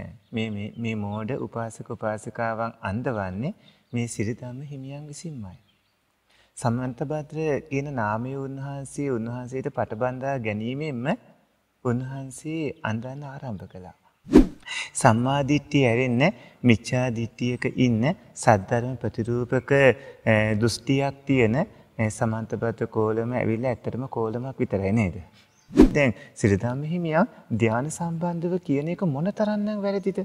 නැහැ. මේ මේ මේ මෝඩ උපාසක උපාසිකාවන් අන්දවන්නේ මේ සිරිධම්ම හිමියන් විසින්මයි. සමන්තභද්‍ර කියන නාමය උන්වහන්සේ උන්වහන්සේට පටබන්දා ගැනීමෙන්ම උන්වහන්සේ අඳන්න ආරම්භ කළා. සම්මාදිට්ඨිය ඇරෙන්න මිච්ඡාදිට්ඨියක ඉන්න සද්ධර්ම ප්‍රතිරූපක දෘෂ්ටියක් තියෙන සමන්තභද්‍ර කෝලම ඇවිල්ලා ඇත්තටම කෝලමක් විතරයි නේද? දැන් සිරිධම්මහිමියන් ධ්‍යාන සම්බන්ධව කියන එක මොන තරන්නම් වැරදිද.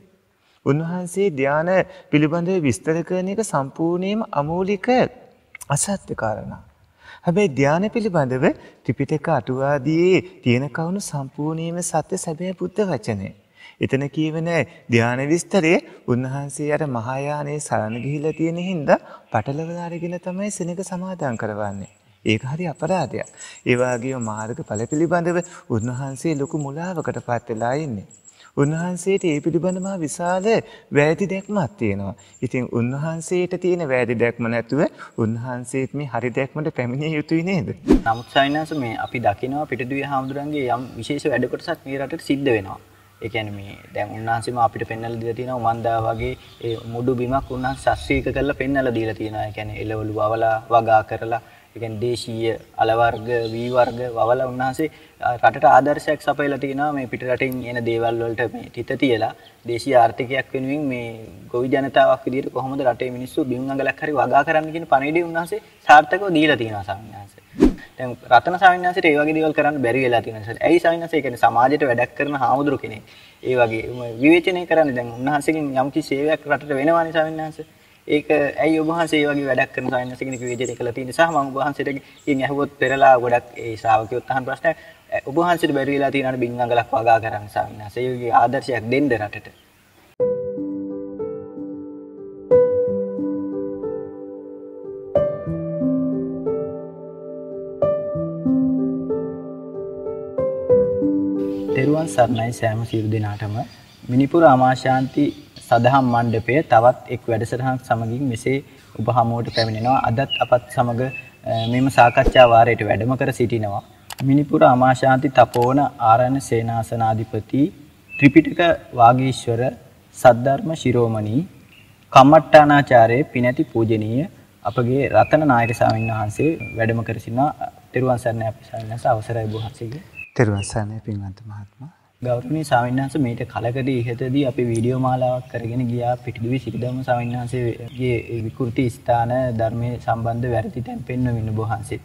උන්වහන්සේ ධ්‍යාන පිළිබඳව විස්තර කරන එක සම්පූර්ණයම අමූලික අසත්‍ය කාරණා. හැබැයි ධ්‍යාන පිළිබඳව ත්‍රිපිටක අටුවාදයේ තියෙන කවුණු සම්පූර්ණයම සත්‍ය සැබෑ බුද්ධ වචනය. එතන කියවන ධ්‍යාන විස්තරයේ උන්වහන්සේ අර මහායානයේ සරණ ගිහිලා තියෙන හින්දා පටලවලා අරගෙන තමයි සෙනඟ සමාදන් කරවන්නේ. ඒක හරි අපරාධයක්. ඒ වගේම මාර්ගඵල පිළිබඳව උන්වහන්සේ ලොකු මුලාවකට පත් වෙලා ඉන්නේ. උන්වහන්සේට ඒ පිළිබඳ මා විශාල වැරදි දැක්මක් තියෙනවා. ඉතින් උන්වහන්සේට තියෙන වැරදි දැක්ම නැතුව උන්වහන්සේත් මේ හරි දැක්මට පැමිණිය යුතුයි නේද? නමුත් සයින්ස් මේ අපි දකිනවා පිටදුවේ හාමුදුරන්ගේ යම් විශේෂ වැඩ කොටසක් මේ රටට සිද්ධ වෙනවා. ඒ කියන්නේ මේ දැන් උන්වහන්සේම අපිට පෙන්වලා දීලා තියෙනවා මන්දා වගේ ඒ මුඩු බිමක් උන්වහන්සේ ශස්ත්‍රීක කරලා පෙන්වලා දීලා තියෙනවා. ඒ කියන්නේ එළවලු වවලා වගා කරලා එකන් දේශීය අලවර්ග වීවර්ග වවල උන්වහන්සේ රටට ආදර්ශයක් සපයලා තිනවා මේ පිටරටින් එන දේවල් වලට මේ තිත තියලා දේශීය ආර්ථිකයක් වෙනුවෙන් මේ ගොවි ජනතාවක් විදිහට කොහොමද රටේ මිනිස්සු බිම් අඟලක් හරි වගා කරන්න කියන පණිවිඩය උන්වහන්සේ සාර්ථකව දීලා තිනවා සාමිනාංශ. දැන් රතන සාමිනාංශට ඒ වගේ දේවල් කරන්න බැරි වෙලා තියෙනවා සර්. ඇයි සාමිනාංශ ඒ කියන්නේ සමාජයට වැඩක් කරන හාමුදුරු කෙනෙක්. ඒ වගේ විවේචනය කරන්නේ දැන් උන්වහන්සේගෙන් යම්කි සේවයක් රටට වෙනවානේ සාමිනාංශ. ඒක ඇයි ඔබහන්සේ වගේ වැඩක් කරන සායනස කෙනෙක් විදිහට කළා තියෙන නිසා මම ඔබහන්සේට ඉන් ඇහුවොත් පෙරලා ගොඩක් ඒ ශ්‍රාවකයොත් අහන ප්‍රශ්නයක් ඔබහන්සේට බැරි වෙලා තියෙනවා බින් අඟලක් වගා කරන්න සායනස ඒගේ ආදර්ශයක් දෙන්න රටට දේරුවන් සර්ණයි සෑම සියලු දෙනාටම මිනිපුර ආමාශාන්ති සදහම් මණ්ඩපය තවත් එක් වැඩසටහන් සමගින් මෙසේ ඔබ හමුවට පැමිණෙනවා. අදත් අපත් සමග මෙම සාකච්ඡා වාරයට වැඩම කර සිටිනවා. මිනිපුර අමාශාන්ති තපෝන ආරණ්‍ය සේනාසනාධිපති ත්‍රිපිටක වාගීශ්වර සද්ධර්ම ශිරෝමණී කම්මට්ටානාචාර්ය පිනැති පූජනීය අපගේ රතන නායක ස්වාමීන් වහන්සේ වැඩම කර සිටිනා. ත්‍රිවංශ සරණයි අපි ස්වාමීන් වහන්සේ අවසරයි බොහොම සිගේ. ත්‍රිවංශ සරණයි පින්වන්ත මහත්මයා. ගෞරවනීය ස්වාමීන් වහන්සේ මේට කලකදී ඉහතදී අපි වීඩියෝ මාලාවක් කරගෙන ගියා පිටිදුවි සිරිදම්ම ස්වාමීන් වහන්සේගේ විකෘති ස්ථාන ධර්මයේ සම්බන්ධ වැරදි තැන් පෙන්වමින් ඔබ වහන්සේත්.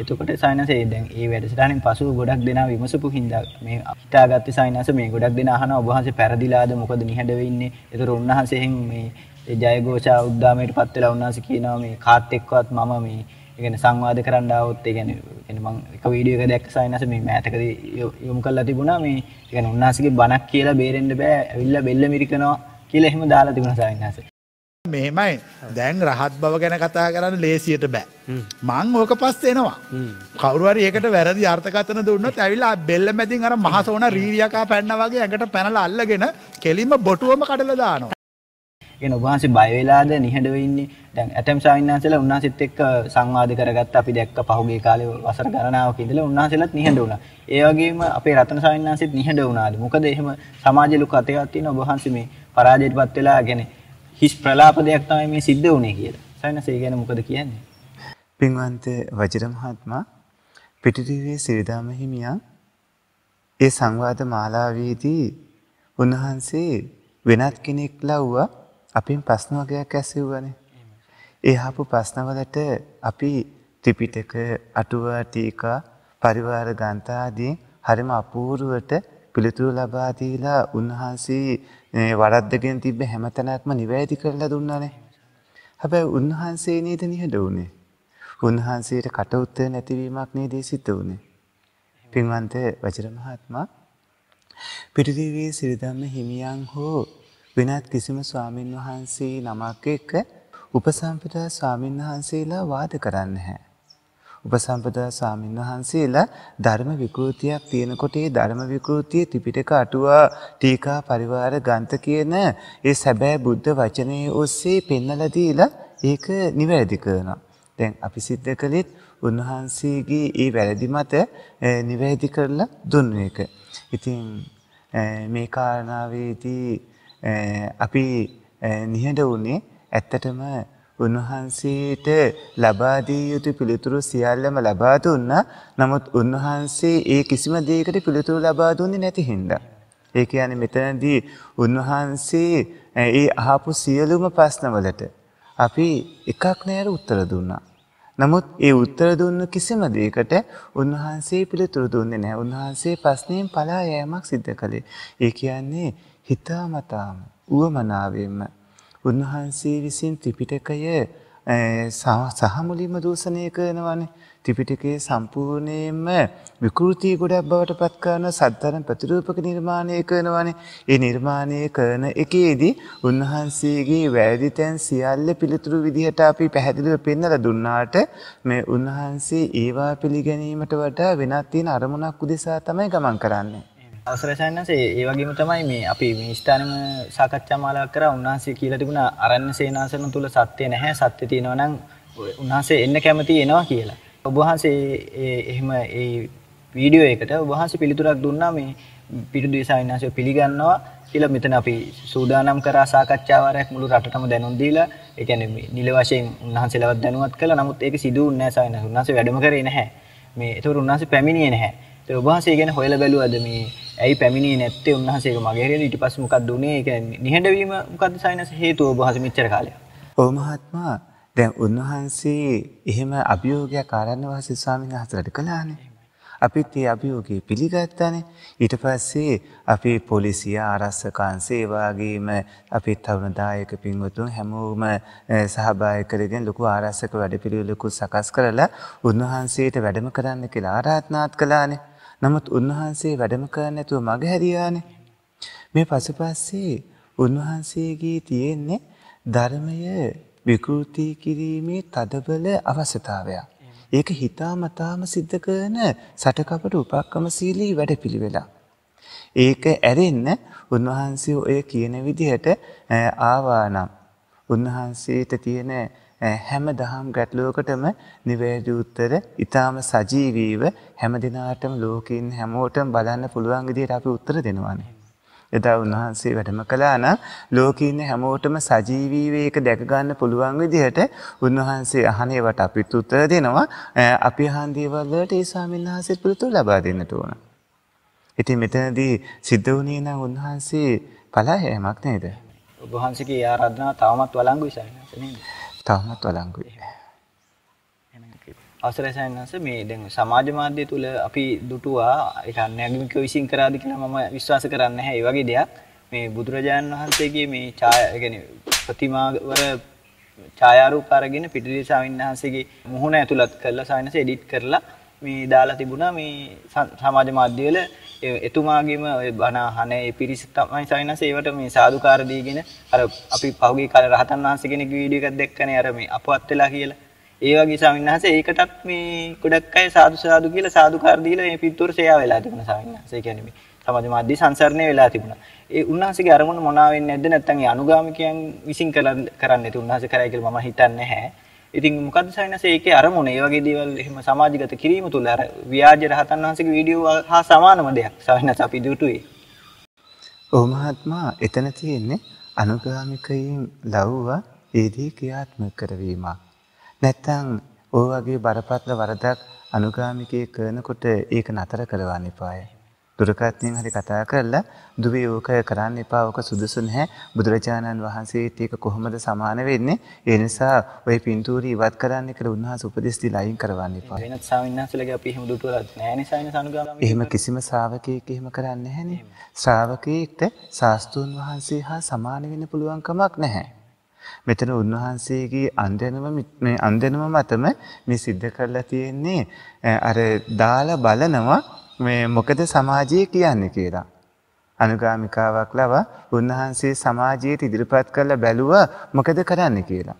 එතකොට සායනසේ දැන් මේ වැඩසටහනින් පසු ගොඩක් දෙනා විමසපු හින්දා මේ හිතාගත්තේ සායනස මේ ගොඩක් දෙනා අහන ඔබ වහන්සේ පැරදිලාද මොකද නිහඬ වෙන්නේ? ඒතර උන්වහන්සේ එහෙන් මේ ජයഘോഷා උද්දාමයට පත් වෙලා උන්වහන්සේ කියනවා මේ කාත් එක්කවත් මම මේ එකන සංවාද කරන්න අවුත් ගැන එමං එක වීඩියක දැක් සයිනස මේ මෑතකද යොමු කල්ලා තිබුණා මේ එකන උන්නාසගේ බණක් කියලා බේරෙන්ඩ බෑ ඇවිල්ල බෙල්ල මිරිකනවා කියල එහෙම දාලා තිබුණ සයිහස. මෙහෙමයි දැන් රහත් බව ගැන කතා කරන්න ලේසියට බෑ. මං ඕක පස් එනවා. කවරුවර ඒකට වැරදි අර්ථකතන දුන්නත් ඇවිල්ලා බෙල්ල මැතින් අර මහසෝන රීරියකා පැන්න වගේ ඇඟට පැනල අල්ලගෙන කෙලින්ම බොටුවම කඩල දානවා. ඒ ඔබහන්සේ බයවෙලාද නිහඬව ඉන්නේ දැන් ඇතම් සාවින්නාන්සලා උන්වහන්සේත් එක්ක සංවාද කරගත්ත අපි දැක්ක පහුගිය කාලේ වසර ගණනාවක ඉඳලා උන්වහන්සේලාත් නිහඬ වුණා. ඒ වගේම අපේ රතන සාවින්නාන්සෙත් නිහඬ වුණාද? මොකද එහෙම සමාජ ලොකු අතයක් තියෙන ඔබහන්සේ මේ පරාජයටපත් වෙලා يعني හිස් ප්‍රලාප දෙයක් තමයි මේ සිද්ධ වුණේ කියලා. සාවින්නාන්සේ ගැන මොකද කියන්නේ? පින්වන්ත වජිර මහත්මයා පිටිටිවේ සිරිදාම හිමියා ඒ සංවාද මාලාවේදී උන්වහන්සේ වෙනත් කෙනෙක් ලව්වා අපින් ප්‍රශ්න වගයක් ඇසෙව්වනේ. ඒ අහපු ප්‍රශ්නවලට අපි ත්‍රිපිටක, අටුව, ටීකා, පරිවාර ග්‍රන්ථ ආදී හරිම අපූර්වට පිළිතුරු ලබා දීලා උන්වහන්සේ වරද්දගෙන තිබ්බ හැමතැනක්ම නිවැරදි කරලා දුන්නානේ. හැබැයි උන්වහන්සේ නේද නිහඬ වුනේ. උන්වහන්සේට කට උත්තර නැතිවීමක් නේද සිද්ධ වුනේ. පින්වන්ත වජිර මහත්මයා පිරිදිවි සිරිදම්ම හිමියන් හෝ වෙනත් කිසිම ස්වාමින් වහන්සේ නමක් එක්ක උපසම්පදා ස්වාමින් වහන්සේලා වාද කරන්න හැ. උපසම්පදා ස්වාමින් වහන්සේලා ධර්ම විකෘතියක් තියෙනකොට ඒ ධර්ම විකෘතිය ත්‍රිපිටක අටුවා ටීකා පරිවාර ග්‍රන්ථ කියන ඒ සැබෑ බුද්ධ වචනේ ඔස්සේ පෙන්වලා දීලා ඒක නිවැරදි කරනවා. දැන් අපි සිද්ධ කළෙත් උන්වහන්සේගේ ඒ වැරදි මත නිවැරදි කරලා දුන්න එක. ඉතින් මේ කාරණාවේදී අපි නිහඬ වුණේ ඇත්තටම උන්වහන්සේට ලබා දිය යුතු පිළිතුරු සියල්ලම ලබා දුන්නා. නමුත් උන්වහන්සේ ඒ කිසිම දෙයකට පිළිතුරු ලබා දුන්නේ නැති හින්දා. ඒ කියන්නේ මෙතනදී උන්වහන්සේ ඒ අහපු සියලුම ප්‍රශ්නවලට අපි එකක් නෑර උත්තර දුන්නා. නමුත් ඒ උත්තර දුන්න කිසිම දෙයකට උන්වහන්සේ පිළිතුරු දුන්නේ නැහැ. උන්වහන්සේ ප්‍රශ්නයෙන් පලා යෑමක් සිද්ධ කළේ. ඒ කියන්නේ හිතාමතාම ඌවමනාවෙම උන්වහන්සේ විසින් ත්‍රිපිටකය සහමුලින්ම දූෂණය කරනවානේ ත්‍රිපිටකයේ සම්පූර්ණයෙන්ම විකෘති ගොඩක් බවට පත් කරන සත්‍තරන් ප්‍රතිරූපක නිර්මාණය කරනවානේ ඒ නිර්මාණය කරන එකේදී උන්වහන්සේගේ වැරදිතැන් සියල්ල පිළිතුරු විදිහට අපි පැහැදිලිව පෙන්වලා දුන්නාට මේ උන්වහන්සේ ඒවා පිළිගැනීමට වඩා වෙනත් තියෙන අරමුණක් උදෙසා තමයි ගමන් කරන්නේ අවසරසයන්ස ඒ වගේම තමයි මේ අපි මේ ස්ථානම සාකච්ඡා මාලාවක් කරා උන්වහන්සේ කියලා තිබුණා අරණ්‍ය සේනාසන තුල සත්‍ය නැහැ සත්‍ය තියෙනවා නම් උන්වහන්සේ එන්න කැමති එනවා කියලා. ඔබ වහන්සේ එහෙම ඒ වීඩියෝ එකට ඔබ වහන්සේ පිළිතුරක් දුන්නා මේ පිටුදුවේ සාවිනාසය පිළිගන්නවා කියලා මෙතන අපි සූදානම් කරා සාකච්ඡා වාරයක් මුළු රටටම දැනුම් දීලා ඒ කියන්නේ මේ නිල වශයෙන් උන්වහන්සේලවත් දැනුවත් කළා නමුත් ඒක සිදු වුණේ නැහැ සාවිනාස උන්වහන්සේ වැඩම කරේ නැහැ. මේ ඒතකොට උන්වහන්සේ පැමිණියේ නැහැ. ඒ ඔබ වහන්සේ ගැන හොයලා බැලුවද මේ ඇයි පැමිණි නැත්තේ උන්හසේ මගේ ඉට පස් මොකක් දුනේ එක නිහඬවීම මොකද සයිනස හේතුව බහස මිච්චර කාලය ඕමහත්මා දැන් උන්වහන්සේ එහෙම අභියෝගයක් කාරන්න වහස ස්වාමීන් හසලට කලානේ අපිත් ඒ අභියෝගේ පිළිගත්තනේ ඊට පස්සේ අපි පොලිසිය ආරස්සකාන්සේ වගේම අපි තරුණ දායක පින්වතුන් හැමෝම සහභාගී කරගෙන ලොකු ආරස්සක වැඩපිළිවෙලකුත් සකස් කරලා උන්වහන්සේට වැඩම කරන්න කියලා ආරාධනාත් කළානේ නමුත් උන්වහන්සේ වැඩම කරන්න නැතුව මග හැරියානේ. මේ පසුපස්සේ උන්වහන්සේගේ තියෙන්නේ ධර්මය විකෘති කිරීමේ තදබල අවශ්‍යතාවයක්. ඒක හිතාමතාම සිද්ධ කරන සටකපට උපක්කම සීලී වැඩපිළිවෙලා. ඒක ඇරෙන්න උන්වහන්සේ ඔය කියන විදිහට ආවානම් උන්වහන්සේට තියෙන හැම දහම් ගැටලුවකටම නිවැරදි උත්තර ඊටාම සජීවීව හැම දිනාටම ලෝකෙින් හැමෝටම බලන්න පුළුවන් විදිහට අපි උත්තර දෙනවානේ. එදා උන්වහන්සේ වැඩම කළා නම් ලෝකේ ඉන්න හැමෝටම සජීවීව ඒක දැක ගන්න පුළුවන් විදිහට උන්වහන්සේ අහනේවට අපිට උත්තර දෙනවා අපි අහන දේවල් වලට ඒ ස්වාමීන් වහන්සේ පිළිතුරු ලබා දෙන්නට ඕන. ඉතින් මෙතනදී සිද්ධ වුණේ නම් උන්වහන්සේ පලා හැමක් නේද? ඔබ වහන්සේගේ ආරාධනාව තවමත් වළංගුයි ස්වාමීන් වහන්සේ නේද? තාමත් වලංගුයි. අවසරයි සයන්ස මේ දැන් සමාජ මාධ්‍ය තුල අපි දුටුවා ඒක අන්‍යගමිකයෝ විසින් කරාද කියලා මම විශ්වාස කරන්නේ නැහැ. ඒ වගේ දෙයක් මේ බුදුරජාණන් වහන්සේගේ මේ ඡාය يعني ප්‍රතිමාවර ඡායාරූප අරගෙන පිටිලි සාවින්හන්සේගේ මුහුණ ඇතුළත් කරලා සයන්ස එඩිට් කරලා මේ දාලා තිබුණා මේ සමාජ මාධ්‍යවල එතුමාගේම ඔය බණ අහන ඒ පිරිස තමයි සයින්ස් ඒවට මේ සාදුකාර දීගෙන අර අපි පහුගිය කාලේ රහතන් වහන්සේ කෙනෙක් වීඩියෝ එකක් දැක්කනේ අර මේ අපවත් වෙලා කියලා. ඒ වගේ ස්වාමීන් වහන්සේ ඒකටත් මේ ගොඩක් අය සාදු සාදු කියලා සාදුකාර දීලා මේ පිටුර ෂෙයා වෙලා තිබුණා ස්වාමීන් වහන්සේ. ඒ කියන්නේ මේ සමාජ මාධ්‍ය සංසරණය වෙලා තිබුණා. ඒ උන්වහන්සේගේ අරමුණ මොනවා වෙන්නේ නැද්ද නැත්නම් ඒ අනුගාමිකයන් විසින් කරන්නේ නැති උන්වහන්සේ කරයි කියලා මම හිතන්නේ නැහැ. ඉතින් මොකද සයිනස ඒකේ අරමුණ ඒ වගේ දේවල් එහෙම සමාජගත කිරීම තුල අර ව්‍යාජ රහතන් වහන්සේගේ වීඩියෝ හා සමානම දෙයක් සයිනස අපි දුටුවේ. ඔව් මහත්මයා එතන තියෙන්නේ අනුගාමිකයින් ලව්ව ඒදී ක්‍රියාත්මක කරවීම. නැත්තම් ඔය වගේ බරපතල වරදක් අනුගාමිකයේ කරනකොට ඒක නතර කළවන්න එපායි. දුරකත්නයෙන් හරි කතා කරලා දුවේ ඕක කරන්න එපා ඕක සුදුසු නැහැ බුදුරජාණන් වහන්සේට ඒක කොහොමද සමාන වෙන්නේ ඒ නිසා ওই පින්තූරී ඉවත් කරන්න කියලා උන්වහන්සේ උපදෙස් දීලා අයින් කරවන්න එපා වෙනත් ශාවින්නාසලගේ අපි එහෙම දුටුවලත් නැහැ නිසා එන සනුගාමී එහෙම කිසිම ශාවකයෙක් එහෙම කරන්නේ නැහනේ ශ්‍රාවකයෙක්ට ශාස්තුන් වහන්සේ හා සමාන වෙන්න පුළුවන් කමක් නැහැ මෙතන උන්වහන්සේගේ අන්දනම මේ අන්දනම මතම මේ සිද්ධ කරලා තියෙන්නේ අර දාලා බලනවා මේ මොකද සමාජය කියන්නේ කියලා. අනුගාමිකාවක් ලව උන්වහන්සේ සමාජයට ඉදිරිපත් කරලා බැලුව මොකද කරන්න කියලා.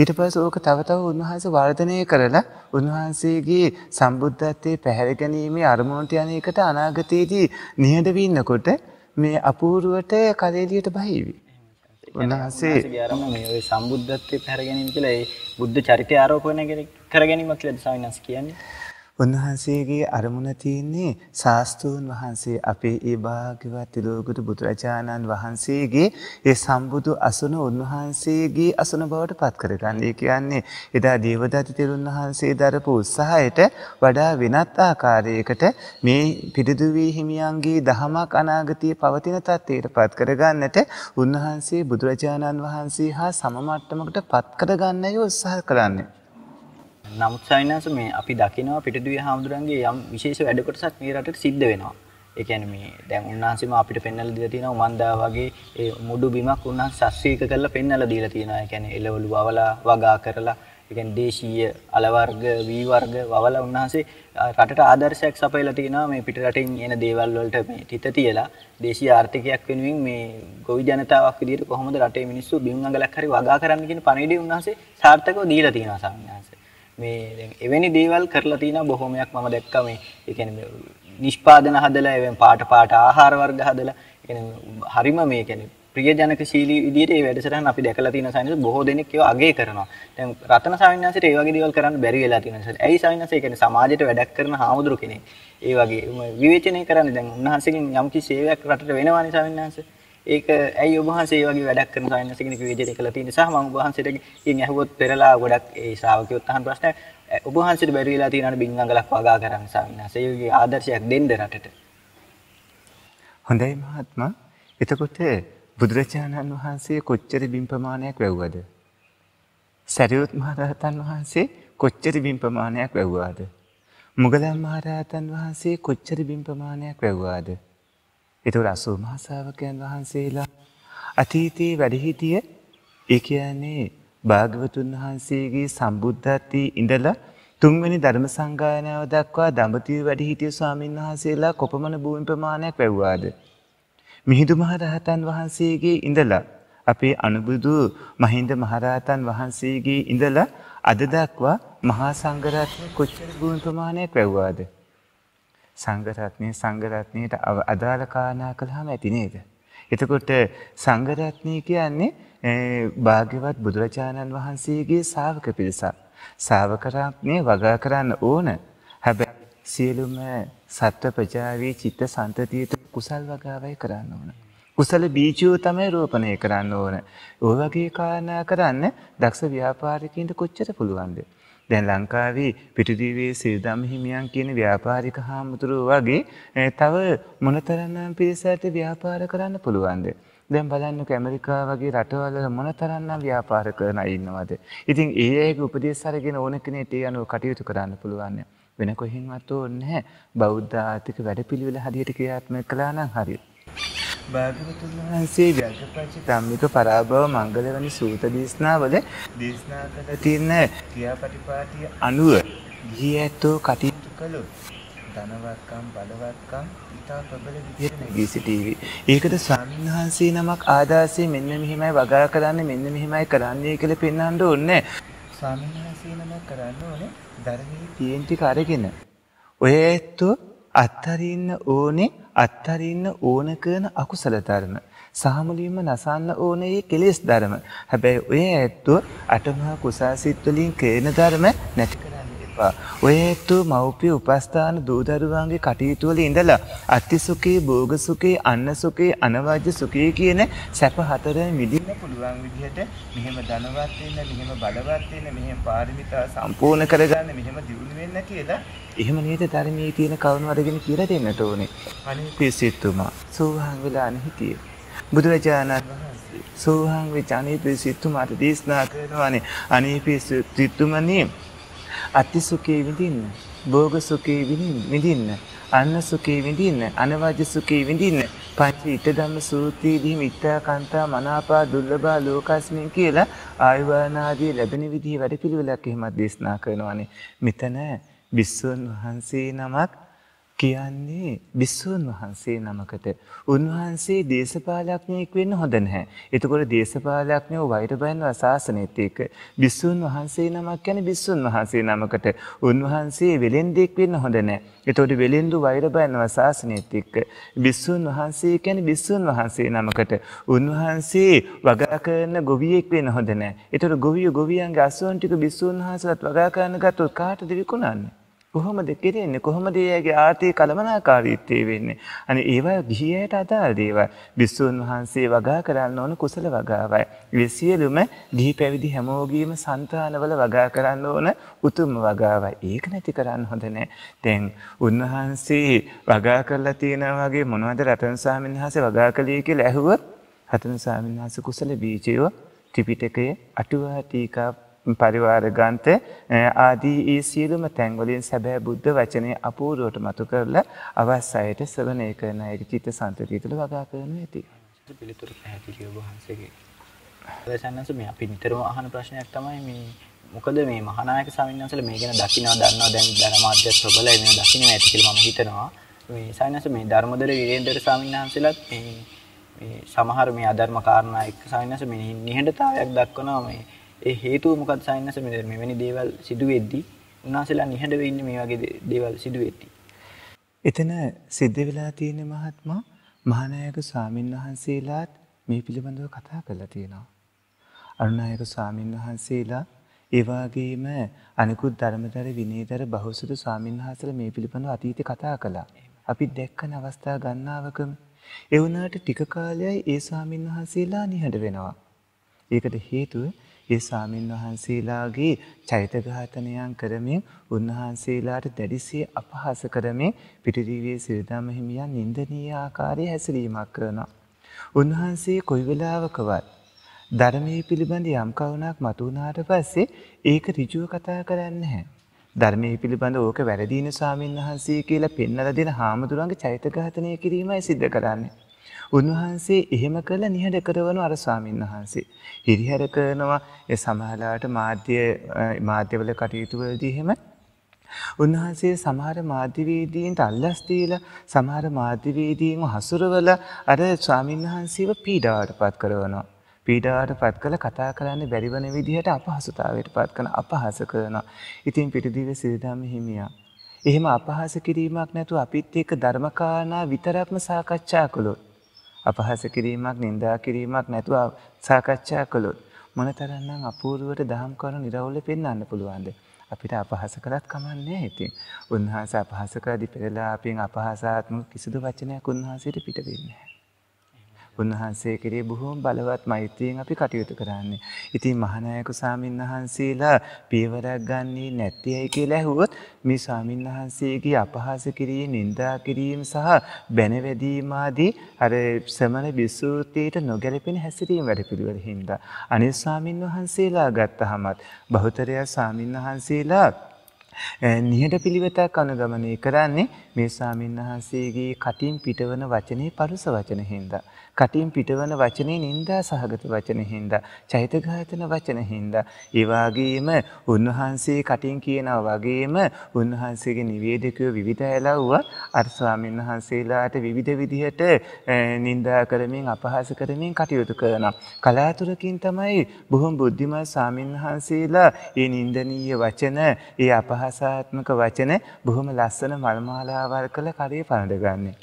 ඊට පස්ස ඕක තවතව උන්වහන්ස වර්ධනය කරලා උන්වහන්සේගේ සම්බුද්ධත්වය පැහැරගැනීමේ අරමුණට යන එකට අනාගතයේදී නිහඬවන්නකොට මේ අපූරුවට කලේලියට බහිවි. උන්වහන්සේ සම්බුද්ධත්වය පැරගැනීම කියලා බුද්ධ චරිතය ආරෝපණය කරගැනීමක් ලද සවිනස් කියන්නේ. උන්වහන්සේගේ අරමුණ තියෙන්නේ ශාස්ත්‍රූන් වහන්සේ අපේ ඒ භාග්‍යවත් ලෝකතු බුදුරජාණන් වහන්සේගේ ඒ සම්බුදු අසුන උන්වහන්සේගේ අසුන බවට පත් කරගන්න. ඒ කියන්නේ එදා දේවදත්ත තෙරුන් වහන්සේ දරපු උත්සාහයට වඩා වෙනත් ආකාරයකට මේ පිරිදු වී හිමියන්ගේ දහමක් අනාගතයේ පවතින තත්ත්වයට පත් කරගන්නට උන්වහන්සේ බුදුරජාණන් වහන්සේ හා සම මට්ටමකට පත් කරගන්නයි උත්සාහ කරන්නේ. නමුත් සයින්ස මේ අපි දකිනවා පිටදුව හාමුදුරන්ගේ යම් විශේෂ වැඩකොටසක් මේ රටට සිද්ධ වෙනවා. ඒ කියන්නේ මේ දැන් උන්වහන්සේම අපිට පෙන්වලා දීලා තියෙනවා මන්දා වගේ ඒ මුඩු බිමක් උන්වහන්සේ සස්ත්‍රීක කරලා පෙන්වලා දීලා තියෙනවා. ඒ කියන්නේ එළවලු වවලා වගා කරලා ඒ කියන්නේ දේශීය අල වර්ග වී වර්ග වවලා උන්වහන්සේ රටට ආදර්ශයක් සපයලා තිනවා මේ පිට රටින් එන දේවල් වලට මේ තිත තියලා දේශීය ආර්ථිකයක් වෙනුවෙන් මේ ගොවි ජනතාවක් විදිහට කොහොමද රටේ මිනිස්සු බිම් අඟලක් හරි වගා කරන්න කියන පණිවිඩය උන්වහන්සේ සාර්ථකව දීලා තිනවා සංඥාසේ මේ එවැනි දේවල් කරලා තියෙන බොහොමයක් මම දැක්කා මේ ඒ කියන්නේ නිෂ්පාදන හදලා එවෙන් පාට පාට ආහාර වර්ග හදලා ඒ කියන්නේ හරිම මේ කියන්නේ ප්‍රියජනක ශීලී විදිහට මේ වැඩසටහන අපි දැකලා තියෙන සායනස බොහෝ දෙනෙක් ඒව අගය කරනවා. දැන් රතන සාවින්නාසයට ඒ වගේ දේවල් කරන්න බැරි වෙලා තියෙන නිසා. ඇයි සාවින්නාස ඒ කියන්නේ සමාජයට වැඩක් කරන හාමුදුරු කෙනෙක්. ඒ වගේ විවේචනය කරන්නේ දැන් උන්වහන්සේගෙන් යම් කිසි සේවයක් රටට වෙනවානේ සාවින්නාස. ඒක ඇයි ඔබහන්සේ වගේ වැඩක් කරන සායනස කෙනෙක් විදිහට කළ තියෙන නිසා මම ඔබහන්සේට ඉන් ඇහුවොත් පෙරලා ගොඩක් ඒ ශ්‍රාවකයොත් අහන ප්‍රශ්න ඔබහන්සේට බැරි වෙලා තියෙනවා බින් අඟලක් වගා කරන්න සායනස ඒගේ ආදර්ශයක් දෙන්න රටට හොඳයි මහත්මයා එතකොට බුදුරජාණන් වහන්සේ කොච්චර බිම් ප්‍රමාණයක් වැව්වද සරියුත් මහරහතන් වහන්සේ කොච්චර බිම් ප්‍රමාණයක් වැව්වාද මුගලන් මහරහතන් වහන්සේ කොච්චර බිම් ප්‍රමාණයක් වැව්වාද එතුට අසූ මහසාාවකයන් වහන්සේලා අතීතයේ වැඩිහිටිය ඒ කියන්නේ භාගවතුන් වහන්සේගේ සම්බුද්ධත්වී ඉඳලා තුන්වැනි ධර්ම සංගායනාව දක්වා දඹතිව වැඩිහිටිය ස්වාමීන් වහන්සේලා කොපමණ භූමි ප්‍රමාණයක් වැැව්වාද. මිහිදු මහරහතන් වහන්සේගේ ඉඳලා අපේ අනුබුදු මහින්ද මහරහතන් වහන්සේගේ ඉඳලා අද දක්වා මහා සංගරත්න කොච්චර භූමි ප්‍රමාණයක් වැැව්වාද. සංගරත්නය සංගරත්නයට අදාළ කාරණා කළහම ඇති නේද. එතකොට සංගරත්නය කියන්නේ භාග්‍යවත් බුදුරජාණන් වහන්සේගේ ශාවක පිරිසක්. ශාවකරත්නය වගා කරන්න ඕන හැබැ සියලුම සත්ව ප්‍රජාවී චිත්ත සන්තතියතු කුසල් වගාවයි කරන්න ඕන. කුසල බීජෝ තමයි රෝපණය කරන්න ඕන. ඔය වගේ කාරණා කරන්න දක්ෂ ව්‍යාපාරිකයින්ට කොච්චර පුළුවන්ද? දැන් ලංකාවේ පිටිදීවේ සිරිදම් හිමියන් කියන ව්‍යාපාරික හාමුදුරුව වගේ තව මොනතරන්නම් පිරිසට ව්‍යාපාර කරන්න පුළුවන්ද. දැන් බලන්නක ඇමරිකා වගේ රටවල මොනතරන්නම් ව්‍යාපාර කරන ඉන්නවද. ඉතින් ඒ ඒක උපදේශරගෙන ඕන කෙනෙට යනුව කටයුතු කරන්න පුළුවන්ය. වෙන කොහෙන්වත් ඕ නැහැ බෞද්ධ ආතික වැඩ පිළිවෙල හරියට ක්‍රියාත්මක කළා නම් හරියට. භාගතුන් වහන්සේ ව්‍යග්‍රපච්ච ධම්මික පරාභව මංගල වැනි සූත දේශනාවල දේශනා කළ තියෙන ක්‍රියාපටිපාටිය අනුව ගිහි ඇත්තෝ කටයුතු කළොත් ධනවත්කම් බලවත්කම් ඉතා ප්‍රබල විදිහට නැගී සිටීවි. ඒකද ස්වාමීන් වහන්සේ නමක් ආදාසේ මෙන්න මෙහිමයි වගා කරන්නේ මෙන්න මෙහිමයි කරන්නේ කියලා පෙන්වන්න ඕනේ. ස්වාමීන් වහන්සේ නමක් කරන්න ඕනේ ධර්මයේ තියෙන ටික අරගෙන. ඔය ඇත්තෝ අත්හරින්න ඕනේ අත්හරින්න ඕන කරන අකුසල ධර්ම. සාමුලින්ම නසන්න ඕනේ කෙලෙස් ධර්ම. හැබැයි ඔය ඇත්තෝ අටමහා කුසාසිත් වලින් කරන ධර්ම නැති එපා. ඔයතු මව්පිය උපස්ථාන දූදරුවන්ගේ කටයුතු වල ඉඳලා අතිසුඛී, භෝගසුඛී, අන්නසුඛී, අනවජ්‍ය සුඛී කියන සැප හතරෙන් මිදින්න පුළුවන් විදිහට මෙහෙම ධනවත් වෙන්න, මෙහෙම බලවත් වෙන්න, මෙහෙම පාරමිතා සම්පූර්ණ කරගන්න, මෙහෙම දියුණු වෙන්න කියලා එහෙම නේද ධර්මයේ තියෙන කරුණු අරගෙන කියලා දෙන්නට ඕනේ. අනේ පිසිතුමා සෝවාන් වෙලා නැහිතිය. බුදුරජාණන් වහන්සේ සෝවාන් වෙච්ච අනේ පිසිතුමාට දේශනා කරනවානේ. අනේ පිසිතුමනේ අතිසුකේ විඳින්න, භෝග සුකේ විඳින්න, අන්න සුකේ විඳින්න, අනවජ්‍ය සුකේ විඳින්න. පංච ඊට ධම්ම සූත්‍රයේදී මිත්‍යා කාන්තා මනාපා දුර්ලභා ලෝකස්මින් කියලා ආයුවානාදී ලැබෙන විදිහ වැඩ පිළිවෙලක් එහෙමත් දේශනා කරනවානේ. මෙතන විස්සුන් වහන්සේ නමක් කියන්නේ බිස්සූන් වහන්සේ නමකට. උන්වහන්සේ දේශපාලඥයෙක් වෙන්න හොඳ නැහැ. එතකොට දේශපාලඥයෝ වෛර බයන අසාසනෙත් ඒක. බිස්සූන් වහන්සේ නමක් කියන්නේ බිස්සූන් වහන්සේ නමකට. උන්වහන්සේ වෙලෙන්දෙක් වෙන්න හොඳ නැහැ. එතකොට වෙලෙන්දු වෛර බයන අසාසනෙත් එක්ක. බිස්සූන් වහන්සේ කියන්නේ බිස්සූන් වහන්සේ නමකට. උන්වහන්සේ වගා කරන ගොවියෙක් වෙන්න හොඳ නැහැ. එතකොට ගොවියෝ ගොවියන්ගේ අසුන් ටික බිස්සූන් වහන්සේවත් වගා කරන ගත්තොත් කාටද විකුණන්නේ? කොහොමද කෙරෙන්නේ කොහොමද ඒගේ ආර්ථික කළමනාකාරීත්වය වෙන්නේ අනේ ඒවා ගිහියට අදාළ දේවල් විසුන් වහන්සේ වගා කරන්න ඕන කුසල වගාවයි මේ සියලුම ගිහි පැවිදි හැමෝගීම సంతානවල වගා කරන්න ඕන උතුම් වගාවයි ඒක නැති කරන්න හොඳ නැහැ දැන් උන්වහන්සේ වගා කරලා තියෙනා වගේ මොනවද රතන ස්වාමීන් වහන්සේ වගා කළේ කියලා ඇහුවොත් රතන ස්වාමීන් වහන්සේ කුසල බීජය ත්‍රිපිටකයේ අටුවා ටීකා පරිවාරගන්ත ආදී ඒ සියලුම තැන්වලින් සැබෑ බුද්ධ වචනය අපූරුවට මතු කරලා අවස් අයට සවනය කරන අයට චිත සන්තතිය තුළ වගා කරනු ඇති. පිළිතුර පැහැදිලිව වහන්සේගේ. සන්නස මේ අපි නිතරම අහන ප්‍රශ්නයක් තමයි මේ මොකද මේ මහානායක ස්වාමීන් වහන්සේලා මේ ගැන දකිනවා දන්නවා දැන් ධර්මාධ්‍යය ප්‍රබලයි මේ දකින්නවා ඇති කියලා මම හිතනවා. මේ සායනස මේ ධර්මදර වීරේන්ද්‍ර ස්වාමීන් වහන්සේලාත් මේ මේ සමහර මේ අධර්ම කාරණා එක්ක සායනස මේ නිහඬතාවයක් දක්වනවා මේ ඒ හේතුව මොකක් සයින්නස මෙ මෙවැනි දේවල් සිදුවෙද්දී උන්නාසලා නිහඬ වෙන්න මේ වගේ දේවල් සිදුවෙද්දී. එතන සිද්ධ වෙලා තියෙන මහත්මා මහානායක ස්වාමීන් වහන්සේලාත් මේ පිළිබඳව කතා කරලා තියෙනවා. අනුනායක ස්වාමීන් වහන්සේලා ඒවාගේම අනිකුත් ධර්මතර විනේතර බහුසුදු ස්වාමීන් වහන්සේලා මේ පිළිබඳව අතීතේ කතා කළා. අපි දැක්කන අවස්ථා ගන්නාවකම ඒ වුණාට ටික කාලයයි ඒ ස්වාමීන් වහන්සේලා නිහඬ වෙනවා. ඒකට හේතුව ඒ ස්වාමීන් වහන්සේලාගේ චෛතඝාතනයන් කරමින් උන්වහන්සේලාට දැඩිසේ අපහාස කරමින් පිටිදිවයේ සිරිධම්ම හිමියන් නින්දනීය ආකාරයේ හැසිරීමක් කරනවා. උන්වහන්සේ කොයි වෙලාවකවත් ධර්මයේ පිළිබඳ යම් කරුණක් මතුවනාට පස්සේ ඒක ඍජුව කතා කරන්නේ නැහැ. ධර්මයේ පිළිබඳ ඕක වැරදීන ස්වාමීන් වහන්සේ කියලා පෙන්වලා දෙන හාමුදුරන්ගේ චෛතඝාතනය කිරීමයි සිද්ධ කරන්නේ. උන්වහන්සේ එහෙම කළ නිහඬ කරවන අර ස්වාමීන් වහන්සේ. හිරිහැර කරනවා ඒ සමහරලාට මාධ්‍ය මාධ්‍යවල කටයුතු වලදී එහෙම උන්වහන්සේ සමහර මාධ්‍යවේදීන්ට අල්ලස් දීලා සමහර මාධ්‍යවේදීන්ව හසුරවලා අර ස්වාමීන් වහන්සේව පීඩාවටපත් කරනවා. පීඩාවට පත් කළ කතා කරන්න බැරිවන විදිහට අපහසුතාවයට පත් කන අපහස කරනවා. ඉතින් පිටිදිව සිරිධම හිමියා. එහෙම අපහස කිරීමක් නැතු අපිත් එක්ක ධර්මකාරණා විතරක්ම සාකච්ඡා කළොත්. අපහාස කිරීමක් නින්දා කිරීමක් නැතුව සාකච්ඡා කළොත් මොනතරන්නම් අපූරුවට දහම් කරුණු නිරවුල්ව පෙන්වන්න පුළුවන්ද? අපිට අපහස කළත් කමන්නේ ඉතින්. උන්වහන්සේ අපහස කරදි පෙරලා අපෙන් අපහාසාත්මක කිසිදු වචනයක් උන්වහන්සේට පිට වෙන්නේ නැහැ. උන්වහන්සේ කෙරේ බොහෝම බලවත් මෛත්‍රියෙන් අපි කටයුතු කරන්නේ. ඉතින් මහානායක සාමින් වහන්සේලා පියවරක් ගන්නේ නැත්තේයි කියලා ඇහුවොත් මේ සාමින් වහන්සේගේ අපහාස කිරීම, නිඳා කිරීම සහ බැනවැදීම ආදී අර සමන විසූර්තියට නොගැලපෙන හැසිරීම වැඩපිළිවෙල හින්දා අනිත් සාමින් වහන්සේලා ගත්තහමත් බහුතරය සාමින් වහන්සේලා නිහඬ පිළිවෙතක් අනුගමනය කරන්නේ මේ ස්වාමීන් වහන්සේගේ කටින් පිටවන වචනේ පරුස වචන හින්දා. කටින් පිටවන වචනේ නින්දා සහගත වචන හින්දා චෛතඝාතන වචන හින්දා ඒ වගේම උන්වහන්සේ කටින් කියනා වගේම උන්වහන්සේගේ නිවේදකයෝ විවිධ ඇලව්වා අර ස්වාමීන් වහන්සේලාට විවිධ විදිහට නින්දා කරමින් අපහාස කරමින් කටයුතු කරනවා කලාතුරකින් තමයි බොහොම බුද්ධිමත් ස්වාමීන් වහන්සේලා ඒ නින්දනීය වචන ඒ අපහාසාත්මක වචන බොහොම ලස්සන මල්මාලාවල් කළ කරේ පළඳගන්නේ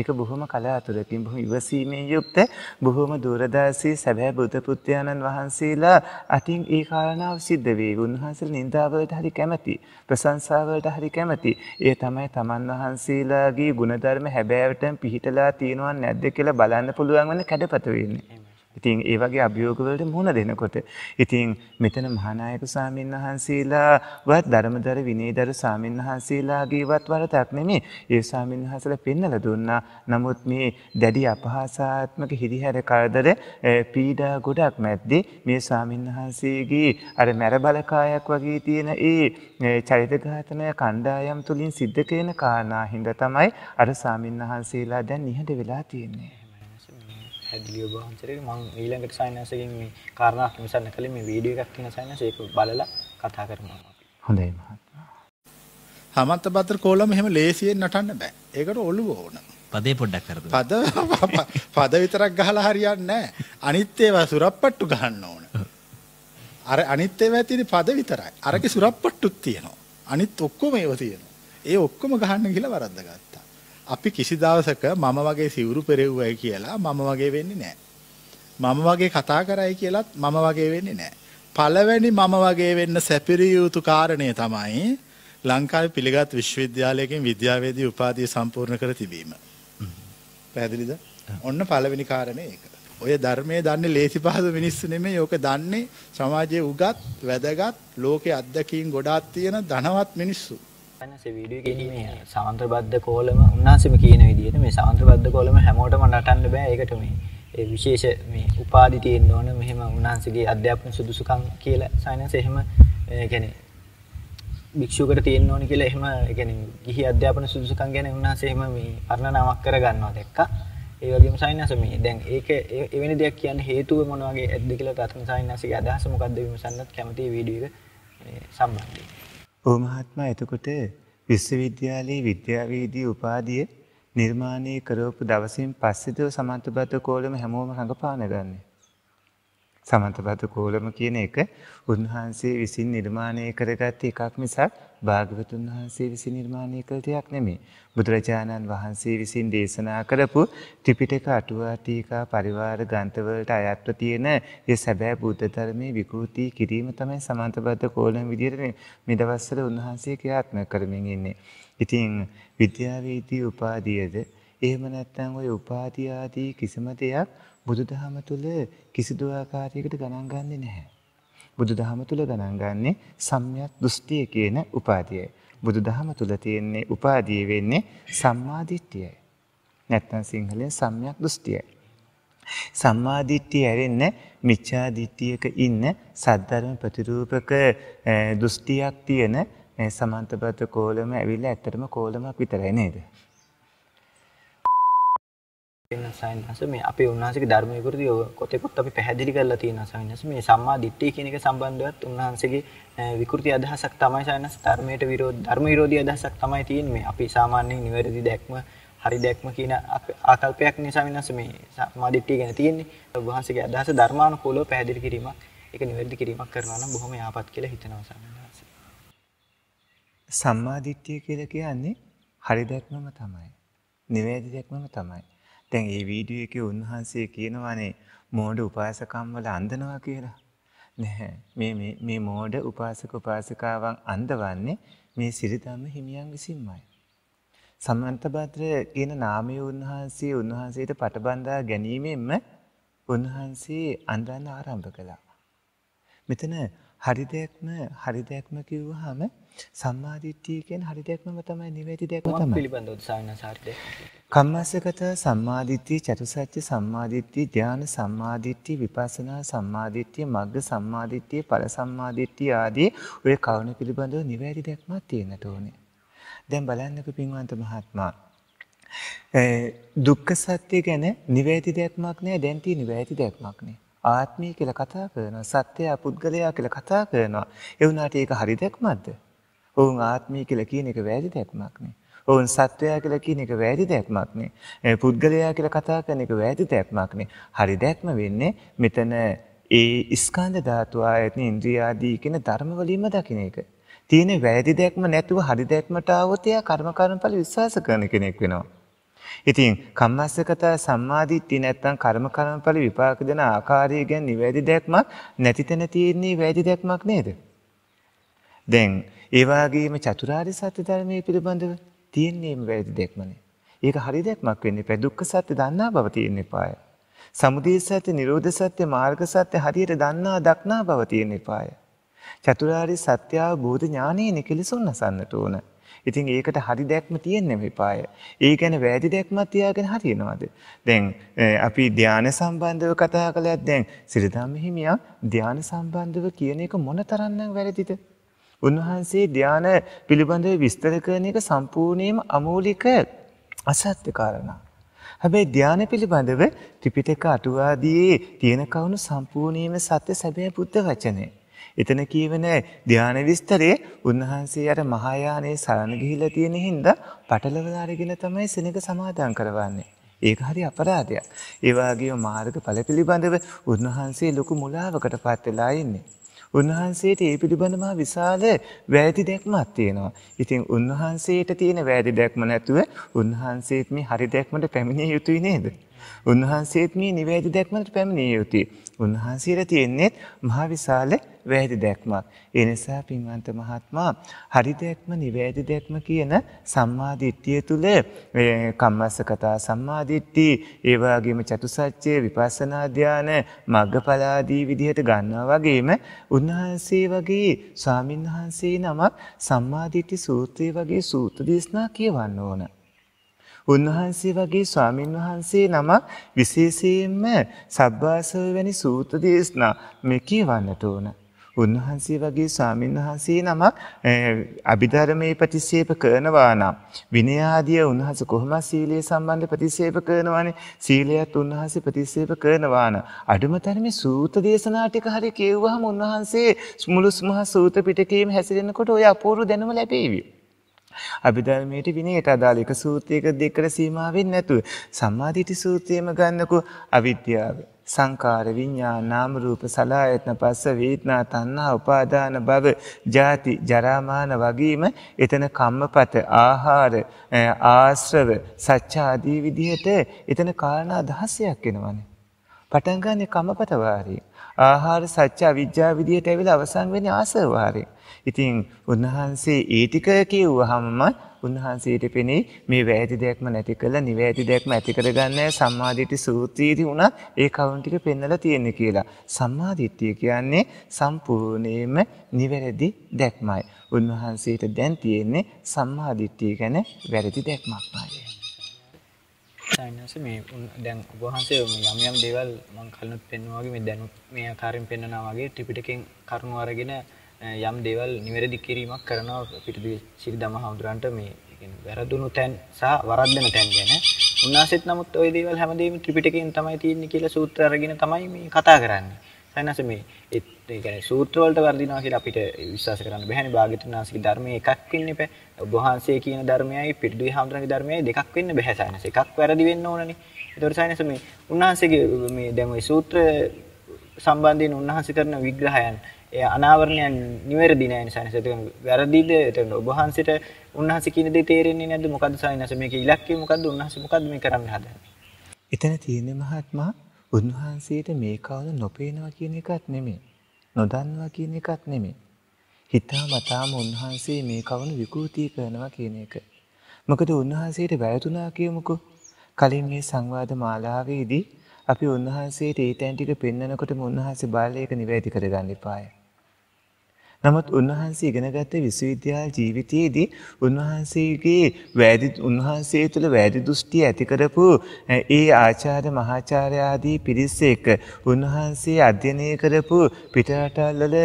ඒක බොහොම කලාතුරකින් බොහොම ඉවසීමෙන් යුක්ත බොහොම දුරදර්ශී සැබෑ බුද්ධ පුත්‍රයන්න් වහන්සේලා අතින් ඒ කාරණාව සිද්ධ වේ. උන්වහන්සේලා නින්දාවලට හරි කැමැති, ප්‍රශංසාවලට හරි කැමැති. ඒ තමයි තමන් වහන්සේලාගේ ගුණධර්ම හැබෑවටම පිහිටලා තියෙනව නැද්ද කියලා බලන්න පුළුවන් වෙන කැඩපත වෙන්නේ. ඉතින් ඒ වගේ අභියෝගවලට මුහුණ දෙනකොට ඉතින් මෙතන මහානායක සාමීන් වහන්සේලාවත් ධර්මදර විනීදර සාමීන් වහන්සේලාගේවත් වරදක් නෙමේ. ඒ සාමීන් වහන්සේලා පෙන්වලා දුන්නා. නමුත් මේ දැඩි අපහාසාත්මක හිරිහැර කරදර පීඩා ගොඩක් මැද්දේ මේ සාමීන් වහන්සේගේ අර මැර බලකායක් වගේ තියෙන ඒ චරිතඝාතනය කණ්ඩායම් තුලින් සිද්ධ කරන කාරණා හින්දා තමයි අර සාමින් වහන්සේලා දැන් නිහඬ වෙලා තියෙන්නේ. පැහැදිලිව ඔබ වහන්සේට මම ඊළඟට සයන්සයෙන් මේ කාරණා විමසන්න කලින් මේ වීඩියෝ එකක් තියෙන සයන්ස ඒක බලලා කතා කරමු හොඳයි මහත්මයා හමන්ත බතර කෝලම එහෙම ලේසියෙන් නටන්න බෑ ඒකට ඔළුව ඕන පදේ පොඩ්ඩක් කරද පද පද විතරක් ගහලා හරියන්නේ නැහැ අනිත් ඒවා සුරප්පට්ටු ගහන්න ඕන අර අනිත් ඒවා තියෙන පද විතරයි අරකේ සුරප්පට්ටුත් තියෙනවා අනිත් ඔක්කොම ඒවා තියෙනවා ඒ ඔක්කොම ගහන්න ගිහලා වරද්දගත්තා අපි කිසි දවසක මම වගේ සිවුරු පෙරෙව්වයි කියලා මම වගේ වෙන්නේ නැහැ. මම වගේ කතා කරයි කියලත් මම වගේ වෙන්නේ නැහැ. පළවෙනි මම වගේ වෙන්න සැපිරිය යුතු කාරණය තමයි ලංකාවේ පිළිගත් විශ්වවිද්‍යාලයකින් විද්‍යාවේදී උපාධිය සම්පූර්ණ කර තිබීම. පැහැදිලිද? ඔන්න පළවෙනි කාරණේ ඒක. ඔය ධර්මයේ දන්නේ ලේසි පහසු මිනිස්සු නෙමෙයි. ඕක දන්නේ සමාජයේ උගත්, වැදගත්, ලෝකයේ අත්දැකීම් ගොඩාක් තියෙන ධනවත් මිනිස්සු. පනසේ වීඩියෝ ගෙනීමේ සාන්ත්‍ර බද්ධ කෝලම උන්නාසම කියන විදිහට මේ සාන්ත්‍ර බද්ධ කෝලම හැමෝටම නටන්න බෑ ඒකට මේ ඒ විශේෂ මේ උපාධි තියෙන්න ඕන මෙහෙම උන්වහන්සේගේ අධ්‍යාපන සුදුසුකම් කියලා සයන්ස් එහෙම يعني භික්ෂුවකට තියෙන්න ඕන කියලා එහෙම يعني ගිහි අධ්‍යාපන සුදුසුකම් ගැන උන්වහන්සේ එහෙම මේ අර්ණනාවක් කරගන්නවා දැක්කා ඒ වගේම සයන්ස් මේ දැන් ඒක එවැනි දෙයක් කියන්න හේතුව මොන වගේ ඇද්ද කියලා රත්න සයන්ස්ගේ අදහස මොකක්ද විමසන්නත් කැමති වීඩියෝ එක සම්බන්ධයෙන් ඔව් මහත්මයා එතකොට විශ්වවිද්‍යාලයේ විද්‍යාවේදී උපාධිය නිර්මාණය කරවපු දවසින් පස්සේ දව සමන්තබත කෝලම හැමෝම රඟපාන ගන්නේ. සමන්තපද කෝලම කියන එක උන්වහන්සේ විසින් නිර්මාණය කරගත් එකක් මිසක් භාග්‍යවතුන් වහන්සේ විසින් නිර්මාණය කළ දෙයක් නෙමෙයි. බුදුරජාණන් වහන්සේ විසින් දේශනා කරපු ත්‍රිපිටක අටුවාටීකා පරිවාර ග්‍රන්ථවලට අයත්ව තියෙන ඒ සැබෑ බුද්ධ ධර්මයේ විකෘති කිරීම තමයි සමන්තපද කෝලම විදිහට මේ දවස්වල උන්වහන්සේ ක්‍රියාත්මක කරමින් ඉන්නේ. ඉතින් විද්‍යාවේදී උපාධියද එහෙම නැත්නම් ওই උපාධිය ආදී කිසිම දෙයක් බුදුදහම තුල කිසිදු ආකාරයකට ගණන් ගන්නේ නැහැ. බුදුදහම තුල ගණන් ගන්නේ සම්‍යක් දෘෂ්ටිය කියන උපාධියයි. බුදුදහම තුල තියෙන්නේ උපාධිය වෙන්නේ සම්මාදිට්ඨියයි. නැත්නම් සිංහලෙන් සම්‍යක් දෘෂ්ටියයි. සම්මාදිට්ඨිය ඇරෙන්න මිච්ඡාදිට්ඨියක ඉන්න සද්ධර්ම ප්‍රතිරූපක දෘෂ්ටියක් තියෙන සමන්තපත කෝලම ඇවිල්ලා ඇත්තටම කෝලමක් විතරයි නේද? පින්න සයින්හස මේ අපේ උන්වහන්සේගේ ධර්ම විවෘතිය කොතෙකුත් අපි පැහැදිලි කරලා තියෙනවා සයින්හස මේ සම්මා දිට්ඨිය කියන එක සම්බන්ධවත් උන්වහන්සේගේ විකෘති අදහසක් තමයි සයින්හස ධර්මයට විරෝධ ධර්ම විරෝධී අදහසක් තමයි තියෙන්නේ මේ අපි සාමාන්‍යයෙන් නිවැරදි දැක්ම හරි දැක්ම කියන ආකල්පයක් නිසා වෙනස් මේ සම්මා දිට්ඨිය ගැන තියෙන්නේ උන්වහන්සේගේ අදහස ධර්මානුකූලව පැහැදිලි කිරීමක් ඒක නිවැරදි කිරීමක් කරනවා නම් බොහොම යාපත් කියලා හිතනවා සයින්හස සම්මා දිට්ඨිය කියලා කියන්නේ හරි දැක්මම තමයි නිවැරදි දැක්මම තමයි දැන් ඒ වීඩියෝ එකේ උන්වහන්සේ කියනවානේ මෝඩ උපාසකම්වල අඳනවා කියලා. නැහැ. මේ මේ මේ මෝඩ උපාසක උපාසිකාවන් අඳවන්නේ මේ සිරිතම්ම හිමියන් විසින්මයි. සම්මන්තපත්‍ර කියන නාමය උන්වහන්සේ උන්වහන්සේට පටබන්දා ගැනීමෙන්ම උන්වහන්සේ අඳන්න ආරම්භ කළා. මෙතන හරි දෙයක්ම හරි දෙයක්ම කිව්වහම සම්මාධිත්්‍යයකෙන් හරි දෙයක්ම තමයි නිවැරදි දෙයක්ම තමයි පිළිබඳ උත්සාහන සාර්ථක කම්මස්සගත සම්මාදිට්ඨිය චතුසත්‍ය සම්මාදිට්ඨිය ධ්‍යාන සම්මාදිට්ඨිය විපස්සනා සම්මාදිට්ඨිය මග්ග සම්මාදිට්ඨිය ඵල සම්මාදිට්ඨිය ආදී ඔය කවුණ පිළිබඳව නිවැරදි දෙයක්මක් තියෙන්නට ඕනේ දැන් බලන්නක පින්වන්ත මහත්මයා දුක්ඛ සත්‍ය ගැන නිවැරදි දෙයක්මක් නෑ දැන් තියෙන නිවැරදි දෙයක්මක් නෑ ආත්මය කියලා කතා කරනවා සත්‍යය පුද්ගලයා කියලා කතා කරනවා ඒ වුණාට ඒක හරි දෙයක්මක්ද ඔවුන් ආත්මය කියලා කියන එක වැරදි දැක්මක් නේ. ඔවුන් සත්වයා කියලා කියන එක වැරදි දැක්මක් නේ. පුද්ගලයා කියලා කතා කරන එක වැරදි දැක්මක් නේ. හරි දැක්ම වෙන්නේ මෙතන ඒ ස්කන්ධ ධාතු ආයතන ඉන්ද්‍රිය ආදී කියන ධර්ම වලින්ම දකින්න එක. තියෙන වැරදි දැක්ම නැතුව හරි දැක්මට આવොත් එයා කර්ම කර්මඵල විශ්වාස කරන කෙනෙක් වෙනවා. ඉතින් කම්මස්සකත සම්මාදිට්ඨිය නැත්නම් කර්ම කර්මඵල විපාක දෙන ආකාරය ගැන නිවැරදි දැක්මක් නැති තැන තියෙන්නේ වැරදි දැක්මක් නේද? දැන් ඒ වගේම චතුරාර්ය සත්‍ය ධර්මයේ පිළිබඳව තියෙන්නේම වැරදි දැක්මනේ. ඒක හරි දැක්මක් වෙන්නේ නැහැ. දුක්ඛ සත්‍ය දන්නා බව තියෙන්න එපාය. සමුදය සත්‍ය, නිරෝධ සත්‍ය, මාර්ග සත්‍ය හරියට දන්නා දක්නා බව තියෙන්න එපාය. චතුරාර්ය සත්‍ය අවබෝධ ඥානයේ කෙලෙසුන් නසන්නට ඕන. ඉතින් ඒකට හරි දැක්ම තියෙන්නේ මෙපාය. ඒ ගැන වැරදි දැක්මක් තියාගෙන හරියනවාද? දැන් අපි ධානය සම්බන්ධව කතා කළත් දැන් සිරිදම් හිමියා ධානය සම්බන්ධව කියන එක මොනතරම්නම් වැරදිද? උන්වහන්සේ ධ්‍යාන පිළිබඳව විස්තර කරන එක සම්පූර්ණයෙන්ම අමූලික අසත්‍ය කාරණා. හැබැයි ධ්‍යාන පිළිබඳව ත්‍රිපිටක අටුවාදී තියෙන කවුණු සම්පූර්ණයෙන්ම සත්‍ය සැබෑ බුද්ධ වචනේ. එතන කියවෙන ධ්‍යාන විස්තරේ උන්වහන්සේ අර මහායානයේ සරණ ගිහිලා තියෙන හින්දා පටලවලා අරගෙන තමයි සෙනඟ සමාදන් කරවන්නේ. ඒක හරි අපරාධයක්. ඒ වගේම මාර්ගඵල පිළිබඳව උන්වහන්සේ ලොකු මුලාවකට පත් වෙලා ඉන්නේ. උන්වහන්සේට ඒ පිළිබඳව විශාල වැදි දැක්මක් තියෙනවා. ඉතින් උන්වහන්සේට තියෙන වැදි දැක්ම නැතුව උන්වහන්සේත් මේ හරි දැක්මට පැමිණිය යුතුයි නේද? උන්වහන්සේත් මේ නිවැරදි දැක්මකට පැමිණිය යුතුයි. උන්වහන්සේට තියෙන්නේ මහා විශාල වැරදි දැක්මක්. ඒ නිසා පින්වන්ත මහත්මා හරි දැක්ම නිවැරදි දැක්ම කියන සම්මා දිට්ඨිය තුල මේ කම්මස්ස කතා සම්මා දිට්ඨි, ඒ වගේම චතුසත්‍ය විපස්සනා ධාන, මග්ගඵලාදී විදිහට ගන්නවා වගේම උන්වහන්සේ වගේ ස්වාමින්වහන්සේ නමක් සම්මා දිට්ඨි සූත්‍රය වගේ සූත්‍ර දේශනා කියවන්න ඕන. උන්වහන්සේ වගේ ස්වාමින් වහන්සේ නමක් විශේෂයෙන්ම සබ්බාසව වැනි සූත්‍ර දේශනා මේ කියවන්නට ඕන. උන්වහන්සේ වගේ ස්වාමින් වහන්සේ නමක් අභිධර්මයේ ප්‍රතික්ෂේප කරනවා නම් විනය ආදී උන්වහන්සේ කොහොම සීලය සම්බන්ධ ප්‍රතික්ෂේප කරනවානේ සීලයත් උන්වහන්සේ ප්‍රතික්ෂේප කරනවා නම් අඩුම තරමේ සූත්‍ර දේශනා ටික හරි කියවුවහම උන්වහන්සේ මුළු මහා සූත්‍ර පිටකයේම හැසිරෙනකොට ඔය අපූර්ව දැනුම ලැබෙවි. අභිධර්මයට විනයට අදාළ එක සූත්‍රයක දෙකට සීමා වෙන්නේ නැතුව සම්මාදිටි සූත්‍රයම ගන්නකෝ අවිද්‍යාව සංකාර විඤ්ඤාණ නාම රූප සලආයතන පස්ස වේදනා තණ්හා උපාදාන භව ජාති ජරා මරණ වගේම එතන කම්මපත ආහාර ආශ්‍රව සත්‍ය ආදී විදිහට එතන කාරණා දහසයක් එනවනේ පටන් ගන්න කම්මපත වාරේ ආහාර සත්‍ය අවිජ්ජා විදිහට ඇවිල්ලා අවසන් වෙන්නේ ආසව වාරේ ඉතින් උන්වහන්සේ ඒ ටික කියුවහම උන්වහන්සේට පෙනේ මේ වැරදි දෙයක්ම නැති කළා නිවැරදි දෙයක්ම ඇති කරගන්නේ සම්මාදිට්ඨි සූත්‍රයේදී උනත් ඒ කවුන් ටික පෙන්වලා තියෙන්නේ කියලා. සම්මාදිට්ඨිය කියන්නේ සම්පූර්ණයෙන්ම නිවැරදි දැක්මයි. උන්වහන්සේට දැන් තියෙන්නේ සම්මාදිට්ඨිය ගැන වැරදි දැක්මක් පාඩේ. සයින්ස් මේ දැන් ඔබ වහන්සේ යම් යම් දේවල් මම කලින් පෙන්වුවා වගේ මේ දැනුත් මේ ආකාරයෙන් පෙන්වනවා වගේ ත්‍රිපිටකෙන් කරුණු අරගෙන යම් දේවල් නිවැරදි කිරීමක් කරනවා පිටිදු සිරිදම හඳුරන්ට මේ වැරදුණු තැන් සහ වරද්දන තැන් ගැන උන්වහන්සේත් නමුත් ওই දේවල් හැමදේම ත්‍රිපිටකයෙන් තමයි තියෙන්නේ කියලා සූත්‍ර අරගෙන තමයි මේ කතා කරන්නේ. සයනස මේ ඒ කියන්නේ සූත්‍ර වලට වර්ධිනවා කියලා අපිට විශ්වාස කරන්න බෑනේ භාග්‍යතුන් වහන්සේගේ ධර්මයේ එකක් වෙන්න බෑ. ඔබ වහන්සේ කියන ධර්මයයි පිටිදුයි හඳුරන්ගේ ධර්මයයි දෙකක් වෙන්න බෑ සයනස. එකක් වැරදි වෙන්න ඕනනේ. ඒතකොට සයනස මේ උන්වහන්සේගේ මේ දැන් ওই සූත්‍ර සම්බන්ධයෙන් උන්වහන්සේ කරන විග්‍රහයන් එය අනාවරණයන් නිවැරදි නෑ සයන්ස් ඒක වැරදිද එතන ඔබ වහන්සේට උන්වහන්සේ කියන දේ තේරෙන්නේ නැද්ද මොකද්ද සයන්ස් මේක ඉලක්කය මොකද්ද උන්වහන්සේ මොකද්ද මේ කරන්න හදන්නේ එතන තියෙන්නේ මහත්මා උන්වහන්සේට මේ කවුද නොපේනවා කියන එකක් නෙමෙයි නොදන්නවා කියන එකක් නෙමෙයි හිතා මතාම උන්වහන්සේ මේ කවුන විකෘති කරනවා කියන එක මොකද උන්වහන්සේට වැරදුනා කියමුකෝ කලින් මේ සංවාද මාලාවේදී අපි උන්වහන්සේට ඒ තැන් ටික පෙන්වනකොටම උන්වහන්සේ බාලයක නිවැරදි කරගන්න එපාය. නමුත් උන්වහන්සේ ඉගෙනගත්ත විශ්වවිද්‍යාල ජීවිතයේදී උන්වහන්සේගේ වැදි උන්වහන්සේ තුළ වැදි දෘෂ්ටි ඇති කරපු ඒ ආචාර්ය මහාචාර්ය ආදී පිරිස එක්ක උන්වහන්සේ අධ්‍යයනය කරපු පිටරටවල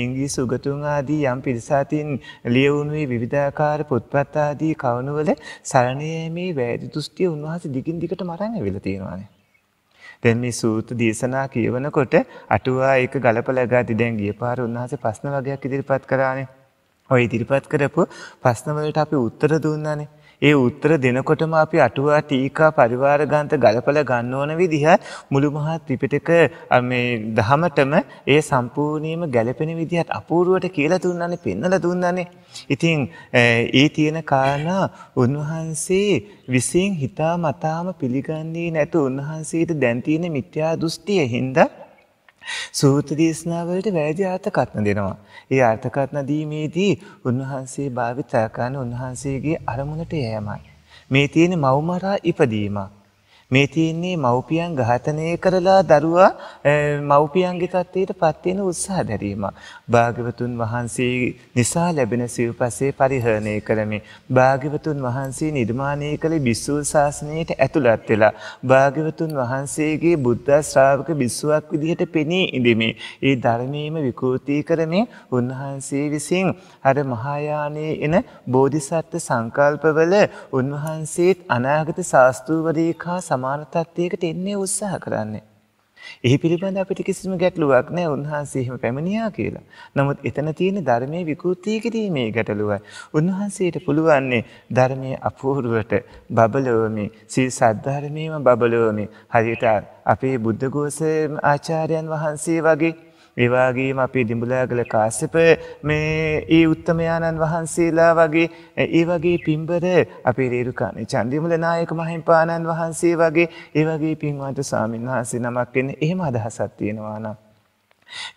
ඉංග්‍රීසි උගතුන් ආදී යම් පිරිස අතින් ලියවුණු විවිධාකාර පොත්පත් ආදී කවණවල සරණ යීමේ වැදි දෘෂ්ටි උන්වහන්සේ දිගින් දිගටම අරන් ඇවිල්ලා තියෙනවානේ දැන් මේ සූත්‍ර දේශනා කියවනකොට අටුවා ඒක ගලපලා ගාති දැන් ගිය පාර උන්වහන්සේ ප්‍රශ්න වගේක් ඉදිරිපත් කරානේ. ඔය ඉදිරිපත් කරපු ප්‍රශ්න වලට අපි උත්තර දුන්නානේ. ඒ උත්තර දෙනකොටම අපි අටුවා ටීකා පරිවාර ගන්ත ගලපල ගන්න ඕන විදිහ මුළු මහත් ත්‍රිපිටක මේ දහමටම ඒ සම්පූර්ණියම ගැලපෙන විදිහට අපූර්වට කියලා දුන්නනේ පෙන්නලා දුන්නනේ. ඉතින් ඒ තියෙන කාරණා උන්වහන්සේ විසින් හිතා මතාම පිළිගන්නේ නැතු උන්වහන්සේට දැන් තියෙන මිත්‍යා දෘෂ්ටිය හින්දා සූත්‍ර දේශනාවලට වැරදි අර්ථකථන දෙනවා. ඒ අර්ථකථන දීමේදී උන්වහන්සේ භාවිතා කරන උන්වහන්සේගේ අරමුණට යෑමයි. මේ තියෙන මව්මරා ඉපදීමක්. මේ තියෙන්නේ මව්පියන් ඝාතනය කරලා දරුවා මව්පියන්ගේ තත්ත්වයට පත් වෙන උත්සාහ දැරීම. භාග්‍යවතුන් වහන්සේ නිසා ලැබෙන සිව්පසේ පරිහරණය කරමි. භාග්‍යවතුන් වහන්සේ නිර්මාණය කළ බිස්සූ ශාසනයට ඇතුළත් වෙලා භාග්‍යවතුන් වහන්සේගේ බුද්ධ ශ්‍රාවක බිස්සුවක් විදිහට පෙනී ඉඳිමි. ඒ ධර්මයේම විකෘති කරමින් උන්වහන්සේ විසින් අර මහායානයේ එන බෝධිසත්ව සංකල්පවල උන්වහන්සේත් අනාගත ශාස්ත්‍රූවරයෙක් හා සමාන තත්ත්වයකට එන්නේ උත්සාහ කරන්නේ. එහි පිළිබඳ අපිට කිසිම ගැටලුවක් නෑ උන්වහන්සේ එහෙම පැමිණියා කියලා. නමුත් එතන තියෙන ධර්මයේ විකෘති කිරීමේ ගැටලුවයි. උන්වහන්සේට පුළුවන්නේ ධර්මයේ අපූර්වට බබලවමින් සී සද්ධර්මයේම බබලවමින් හරියට අපේ බුද්ධඝෝස ආචාර්යයන් වහන්සේ වගේ ඒවාගේම අපේ දිඹුලාගල කාශ්‍යප මේ ඒ උත්තමයාණන් වහන්සේලා වගේ ඒ වගේ පින්බර අපේ රේරුකාණේ චන්දිමුල නායක මහින්පාණන් වහන්සේ වගේ ඒ වගේ පින්වත් ස්වාමින්වහන්සේ නමක් වෙන එහෙම අදහසක් තියෙනවා නම්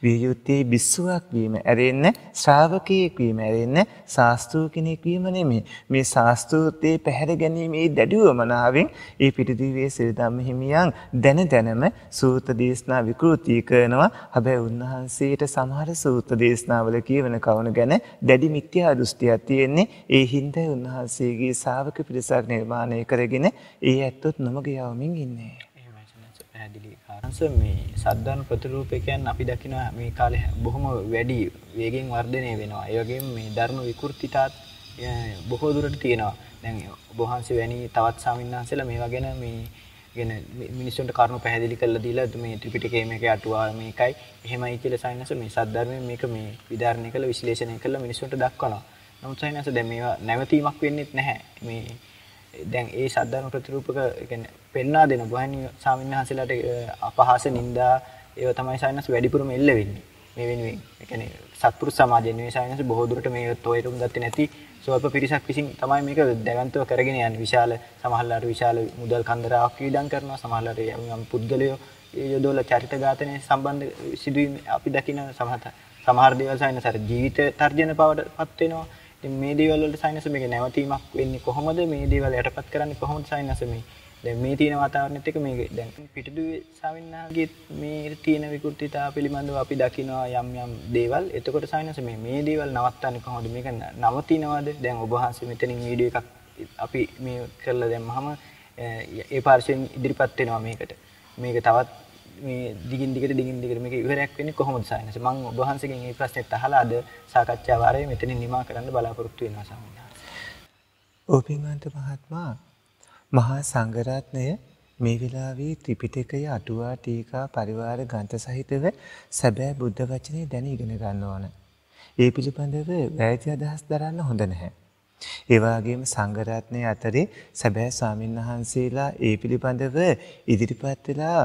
විය යුත්තේ බිස්සුවක් වීම ඇරෙන්න ශ්‍රාවකයෙක් වීම ඇරෙන්න ශාස්ත්‍රූ කෙනෙක් වීම නෙමේ. මේ ශාස්ත්‍රූතේ පැහැර ගැනීමේ දැඩිවමනාවෙන් ඒ පිටිදිවේ සිරිධම්ම හිමියන් දැන දැනම සූත දේශනා විකෘති කරනවා. හැබැයි උන්වහන්සේට සමහර සූත දේශනාවල කියවන කවුණ ගැන දැඩි මිත්‍යා දෘෂ්ටියක් තියෙන්නේ. ඒ හින්දා උන්වහන්සේගේ ශාවක පිරිසක් නිර්මාණය කරගෙන ඒ ඇත්තොත් නොමග යවමින් ඉන්නේ. ඒ වචන පැහැදිලි අරස මේ සද්ධන් ප්‍රතිරූපකයන් අපි දකින මේ කාල බොහොම වැඩි වේගෙන් වර්ධනය වෙනවා ඒගේ මේ ධර්ම විකෘතිතාත් බොහෝදුරට තියෙනවා දැන් බොහන්සේ වැනි තවත් සාමින්හන්සල මේවා ගැන මේ ගෙන මිනිස්සුන්ට කරුණු පැහැදිලි කල්ල දීලා මේ ත්‍රිපිටකේම එක අටුවා මේකයි එහෙමයි කියල සයිනස මේ සද්ධර්මය මේක මේ විධාරණය කළ විශ්ලේෂණය කළ මිනිසුන්ට දක්වනවා නමුත් සයිනස දැ මේවා නැවතීමක් වෙන්නෙත් නැහැ මේ දැන් ඒ ශද්ධර්ම ප්‍රතිරූපක පෙන්වා දෙන බොහන් සාමීන් වහන්සේලාට අපහාස නින්දා ඒව තමයි සයිනස් වැඩිපුරම එල්ල වෙන්නේ මේ වෙනුවෙන් එකන සත්පුරු සමාජය මේ සයිනස් බොහෝදුරට මේ තොයරුම් ගත්තේ නැති සොල්ප පිරිසක් විසින් තමයි මේක දැවන්තව කරගෙන යන විශාල සමහල්ලාට විශාල මුදල් කන්දරාවක් වියදම් කරනවා සමහල්ලාට යම් පුද්ගලයෝ යොදවල චරිත ඝාතනය සම්බන්ධ සිදුවීම් අපි දකින සමහත සමහර දේවල් සයිනස් අර ජීවිත තර්ජන බවට පත් වෙනවා මේ දේවල්ල සයිනස මේ නැවතීමක් වෙන්නේ කොහොමද මේ දේවල් යටපත් කරන්න කොහොම සයිනස මේ දැ මේ තියෙන වතාවනතක මේ දැන් පිටදු සවින්නාගේ මේ තියෙන විකෘතිතා පිළිබඳව අපි දකිනවා යම් යම් දේවල් එතකොට සයිනස මේ මේ දේවල් නවත්තන්න කොහොද මේක නවතිනවාද දැන් ඔබහන්ස මෙතනින් වීඩිය එකක් අපි මේ කරලා දැම් හම ඒ පාර්ශයෙන් ඉදිරිපත්වෙනවා මේකට මේක තවත් මේ දිගින් දිගට දිගින් දිගට මේක ඉවරයක් වෙන්නේ කොහොමද සායනස මම ඔබ වහන්සේගෙන් මේ ප්‍රශ්නෙත් අහලා අද සාකච්ඡා වාරයේ මෙතන නිමා කරන්න බලාපොරොත්තු වෙනවා ස්වාමීන් වහන්සේ ඕපින්වන්ත මහත්මයා මහා සංඝරත්නය මේ වෙලාවේ ත්‍රිපිටකය අටුවා ටීකා පරිවාර ග්‍රන්ථ සහිතව සැබෑ බුද්ධ වචනේ දැන ඉගෙන ගන්න ඕන. ඒ පිළිබඳව වැරදි අදහස් දරන්න හොඳ නැහැ. ඒ වගේම සංඝරත්නය අතරේ සැබෑ ස්වාමීන් වහන්සේලා ඒ පිළිබඳව ඉදිරිපත් වෙලා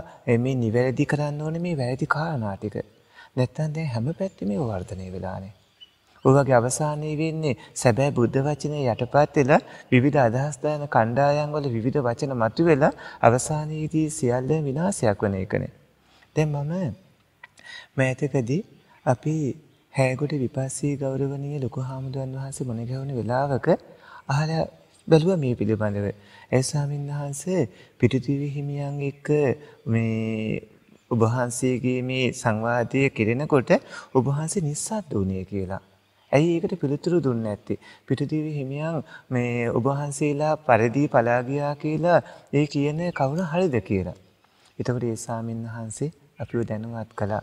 මේ නිවැරදි කරන්න ඕනේ මේ වැරදි කාරණා ටික. නැත්තම් දැන් හැම පැත්තෙම වර්ධනය වෙලානේ. ඔයගේ අවසානයේ වෙන්නේ සැබෑ බුද්ධ වචනේ යටපත් වෙලා විවිධ අදහස් දාන කණ්ඩායම් වල විවිධ වචන මතුවෙලා අවසානයේදී සියල්ල විනාශයක් වෙන එකනේ. දැන් මම මෑතකදී අපි හෑගොට විපස්සී ගෞරවනීය ලොකු හාමුදුරන් වහන්සේ මොනගැවුණ වෙලාවක අහලා බැලුවා මේ පිළිබඳව. ඒ ස්වාමීන් වහන්සේ පිටිතිවි හිමියන් එක්ක මේ ඔබ වහන්සේගේ මේ සංවාදයේ කෙරෙනකොට ඔබ වහන්සේ නිස්සද්ද වුණේ කියලා. ඇයි ඒකට පිළිතුරු දුන්නේ නැත්තේ? පිටිතිවි හිමියන් මේ ඔබ වහන්සේලා පරිදී පලා ගියා කියලා ඒ කියන කවුරු හරිද කියලා. එතකොට ඒ ස්වාමීන් වහන්සේ අපිව දැනුවත් කළා.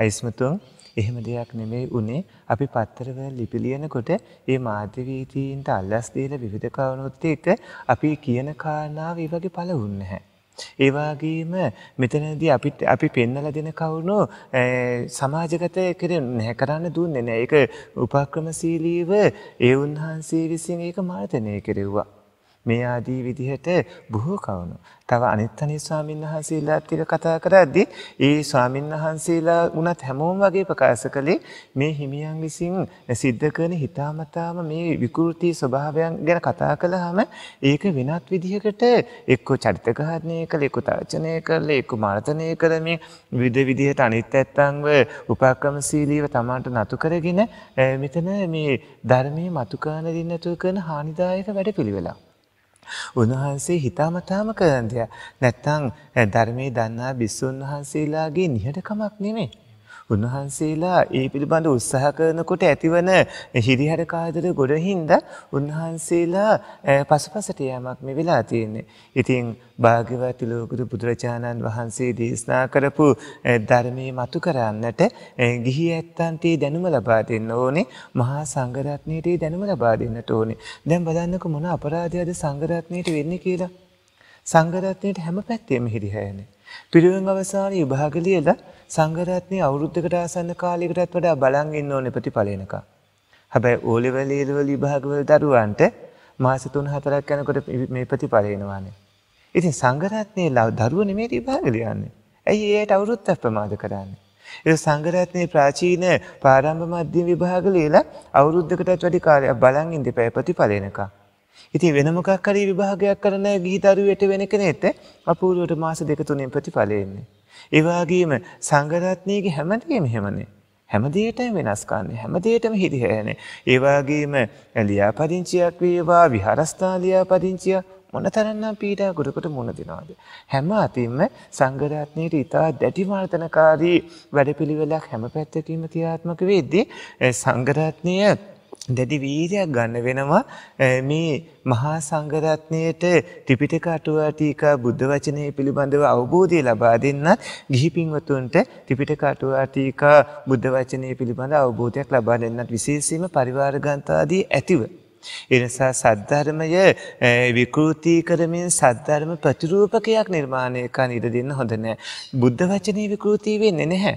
අයිස්මතුන් එහෙම දෙයක් නෙමෙයි උනේ අපි පත්තරවල ලිපි ලියනකොට ඒ මාධ්‍ය වේදීන්ට අල්ලස් දීලා විවිධ කරුණුත් එක්ක අපි කියන කාරණාව ඒ වගේ පළවුන්නේ නැහැ. ඒ වගේම මෙතනදී අපිට අපි පෙන්වලා දෙන කවුරු සමාජගත කෙරෙන්නේ නැහැ කරන්න දුන්නේ නැහැ. ඒක උපක්‍රමශීලීව ඒ උන්වහන්සේ විසින් ඒක මාර්ථනය කෙරෙව්වා. මේ ආදී විදිහට බොහෝ කවුණු. තව අනිත් අනිත් ස්වාමීන් වහන්සේලාත් එක කතා කරද්දී ඒ ස්වාමීන් වහන්සේලා වුණත් හැමෝම වගේ ප්‍රකාශ කළේ මේ හිමියන් විසින් සිද්ධ කරන හිතාමතාම මේ විකෘති ස්වභාවයන් ගැන කතා කළාම ඒක වෙනත් විදිහකට එක්ක චරිතඝාතනය කළ, එක්ක තර්ජනය කළ, එක්ක මර්ධනය කළ මේ විවිධ විදිහට අනිත් ඇත්තන්ව උපක්‍රමශීලීව Tamanට නතු කරගෙන මෙතන මේ ධර්මයේ මතු කරන දින්නතු කරන හානිදායක වැඩ පිළිවෙලක්. උන්වහන්සේ හිතාමතාම කරන දෙයක්. නැත්තම් ධර්මයේ දන්නා බිස්සුන් වහන්සේලාගේ නිහඬකමක් නෙමෙයි. උන්වහන්සේලා ඒ පිළිබඳ උත්සාහ කරනකොට ඇතිවන හිරිහැර කාදර ගොඩහින්ද උන්වහන්සේලා පසුපසට යෑමක් මේ වෙලා තියෙන්නේ. ඉතින් භාග්‍යවත් ලෝකුරු බුදුරජාණන් වහන්සේ දේශනා කරපු ධර්මයේ මතු කරන්නට ගිහි ඇත්තන්ට දැනුම ලබා දෙන්න ඕනේ. මහා සංඝරත්නයට දැනුම ලබා දෙන්නට ඕනේ. දැන් බලන්නකො මොන අපරාධයද සංඝරත්නයට වෙන්නේ කියලා. සංඝරත්නයට හැම පැත්තෙම හිරිහැරනේ. පිරිවෙන් අවසානයේ විභාග ලියලා සංඝරත්නයේ අවුරුද්දකට ආසන්න කාලයකටත් වඩා බලන් ඉන්න ඕනේ ප්‍රතිඵලේනක. හැබැයි ඕ ලෙවල් ඒ ලෙවල් විභාගවල දරුවන්ට මාස 3-4ක් යනකොට මේ ප්‍රතිඵල එනවානේ. ඉතින් සංඝරත්නයේ දරුවෝ නෙමෙයි විභාග ලියන්නේ. ඇයි ඒයට අවුරුද්දක් ප්‍රමාද කරන්නේ? ඒ සංගරත්නයේ ප්‍රාචීන පාරම්භ මධ්‍යම විභාග ලියලා අවුරුද්දකටත් වැඩි කාලයක් බලන් ඉඳිපෑ ප්‍රතිඵලෙනකම් ඉතින් වෙන මොකක් හරි විභාගයක් කරන ගීතරුවෙට වෙන කෙනෙක්ට අපූර්වවට මාස දෙක තුනෙන් ප්‍රතිඵල එන්නේ. ඒ වගේම සංගරත්නයේ හැමදේම එහෙමනේ. හැමදේටම වෙනස්කන්නේ හැමදේටම හිරිහැරෙන්නේ. ඒ වගේම ලියාපදිංචියක් වේවා විහාරස්ථාලියා පදිංචිය මොනතරම්නම් පීඩා ගොඩකට මුණ දෙනවද. හැම අතින්ම සංගරත්නයට ඉතා දැඩි වර්තනකාරී වැඩපිළිවෙලක් හැම පැත්තකින්ම ක්‍රියාත්මක වෙද්දී සංගරත්නය දැඩි වීරයක් ගන්න වෙනවා මේ මහා සංඝරත්නයට ත්‍රිපිටක අටුවාටීකා බුද්ධ වචනය පිළිබඳව අවබෝධය ලබා දෙන්නත් ගිහි පින්වතුන්ට ත්‍රිපිටක අටුවාටීකා බුද්ධ වචනය පිළිබඳ අවබෝධයක් ලබා දෙන්නත් විශේෂයෙන්ම පරිවාර ග්‍රන්ථාදී ඇතිව එනිසා සද්ධර්මය විකෘති කරමින් සද්ධර්ම ප්‍රතිරූපකයක් නිර්මාණය කරන ඉඩ දෙන්න හොඳ නැහැ. බුද්ධ වචනේ විකෘති වෙන්නේ නැහැ.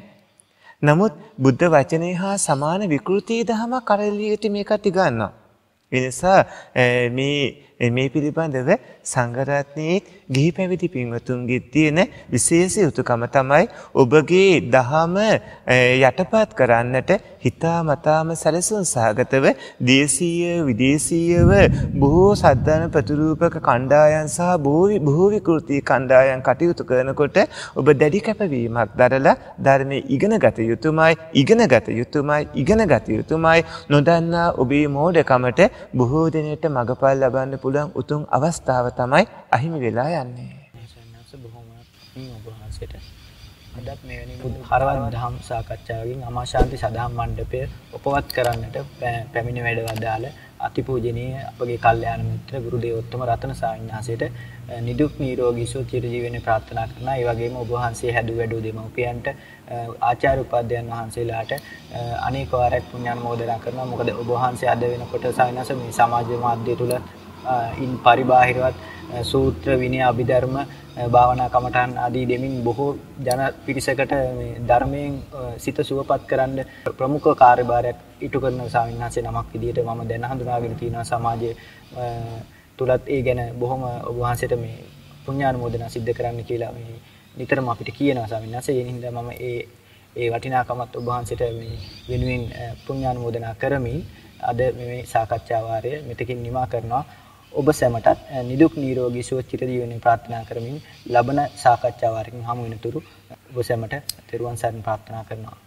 නමුත් බුද්ධ වචනය හා සමාන විකෘති දහම කරලියට මේකත් ඉගන්නවා. එනිසා මේ මේ පිළිබඳව සංගරත්නයේ ගිහි පැවිදි පින්වතුන්ගේ තියෙන විශේෂ යුතුකම තමයි ඔබගේ දහම යටපත් කරන්නට හිතාමතාම සැලසුම් සහගතව දේශීය විදේශීයව බොහෝ සද්ධාන ප්‍රතිරූපක කණ්ඩායම් සහ බොහෝ විකෘති කණ්ඩායම් කටයුතු කරනකොට ඔබ දැඩි කැපවීමක් දරලා ධර්මයේ ඉගෙන ගත යුතුමයි ඉගෙන ගත යුතුමයි ඉගෙන ගත යුතුමයි නොදන්නා ඔබේ මෝඩකමට බොහෝ දිනට මගපල් ලබන්න පුළුවන් උතුම් අවස්ථාව තමයි අහිමි වෙලා යන්නේ. බොහොම ඔබහන්සට අදත් මෙවැනි හරවත් දහම් සාකච්ඡාවකින් අමාශාන්ති සදහම් මණ්ඩපය ඔපවත් කරන්නට පැමිණ වැඩ වදාළ අතිපූජනය අපගේ කල්්‍යයාන මිත්‍ර ගුරු දේවොත්තම රතන සාවින්හසයට නිදුක් නීරෝගිසු චිරජීවන ප්‍රාථනා කරන ඒවගේම ඔබහන්සේ හැදු වැඩු දෙමවපියන්ට ආචාර උපාධ්‍යයන් වහන්සේලාට අනේ කවාරක් පුුණ්ඥන් මෝදනා කරන මොකද ඔබහන්සේ අද වෙනකොට සවිනස මේ සමාජ මාධ්‍ය තුළ ඉන් පරිබාහිරවත් සූත්‍ර විනය අභිධර්ම භාවනා කමටන් අදී දෙමින් බොහෝ ජන පිරිසකට ධර්මයෙන් සිත සුවපත් කරන්න ප්‍රමුඛ කාර්යභාරයක් ඉටු කරන ස්වාමීන් වහන්සේ නමක් විදිහට මම දැන හඳුනාගෙන තියෙනවා සමාජයේ තුලත් ඒ ගැන බොහොම ඔබ වහන්සේට මේ පුණ්‍යානුමෝදනා සිද්ධ කරන්න කියලා මේ නිතරම අපිට කියනවා ස්වාමීන් වහන්සේ. ඒ හින්දා මම ඒ ඒ වටිනාකමත් ඔබ වහන්සේට මේ වෙනුවෙන් පුණ්‍යානුමෝදනා කරමින් අද මේ සාකච්ඡා වාරය මෙතකින් නිමා කරනවා. ඔබ සැමටත් නිදුක් නිරෝගී සුව චිරජීවනයේ ප්‍රාර්ථනා කරමින් ලබන සාකච්ඡා වාරකින් හමු වෙනතුරු ඔබ සැමට තෙරුවන් සරණ ප්‍රාර්ථනා කරනවා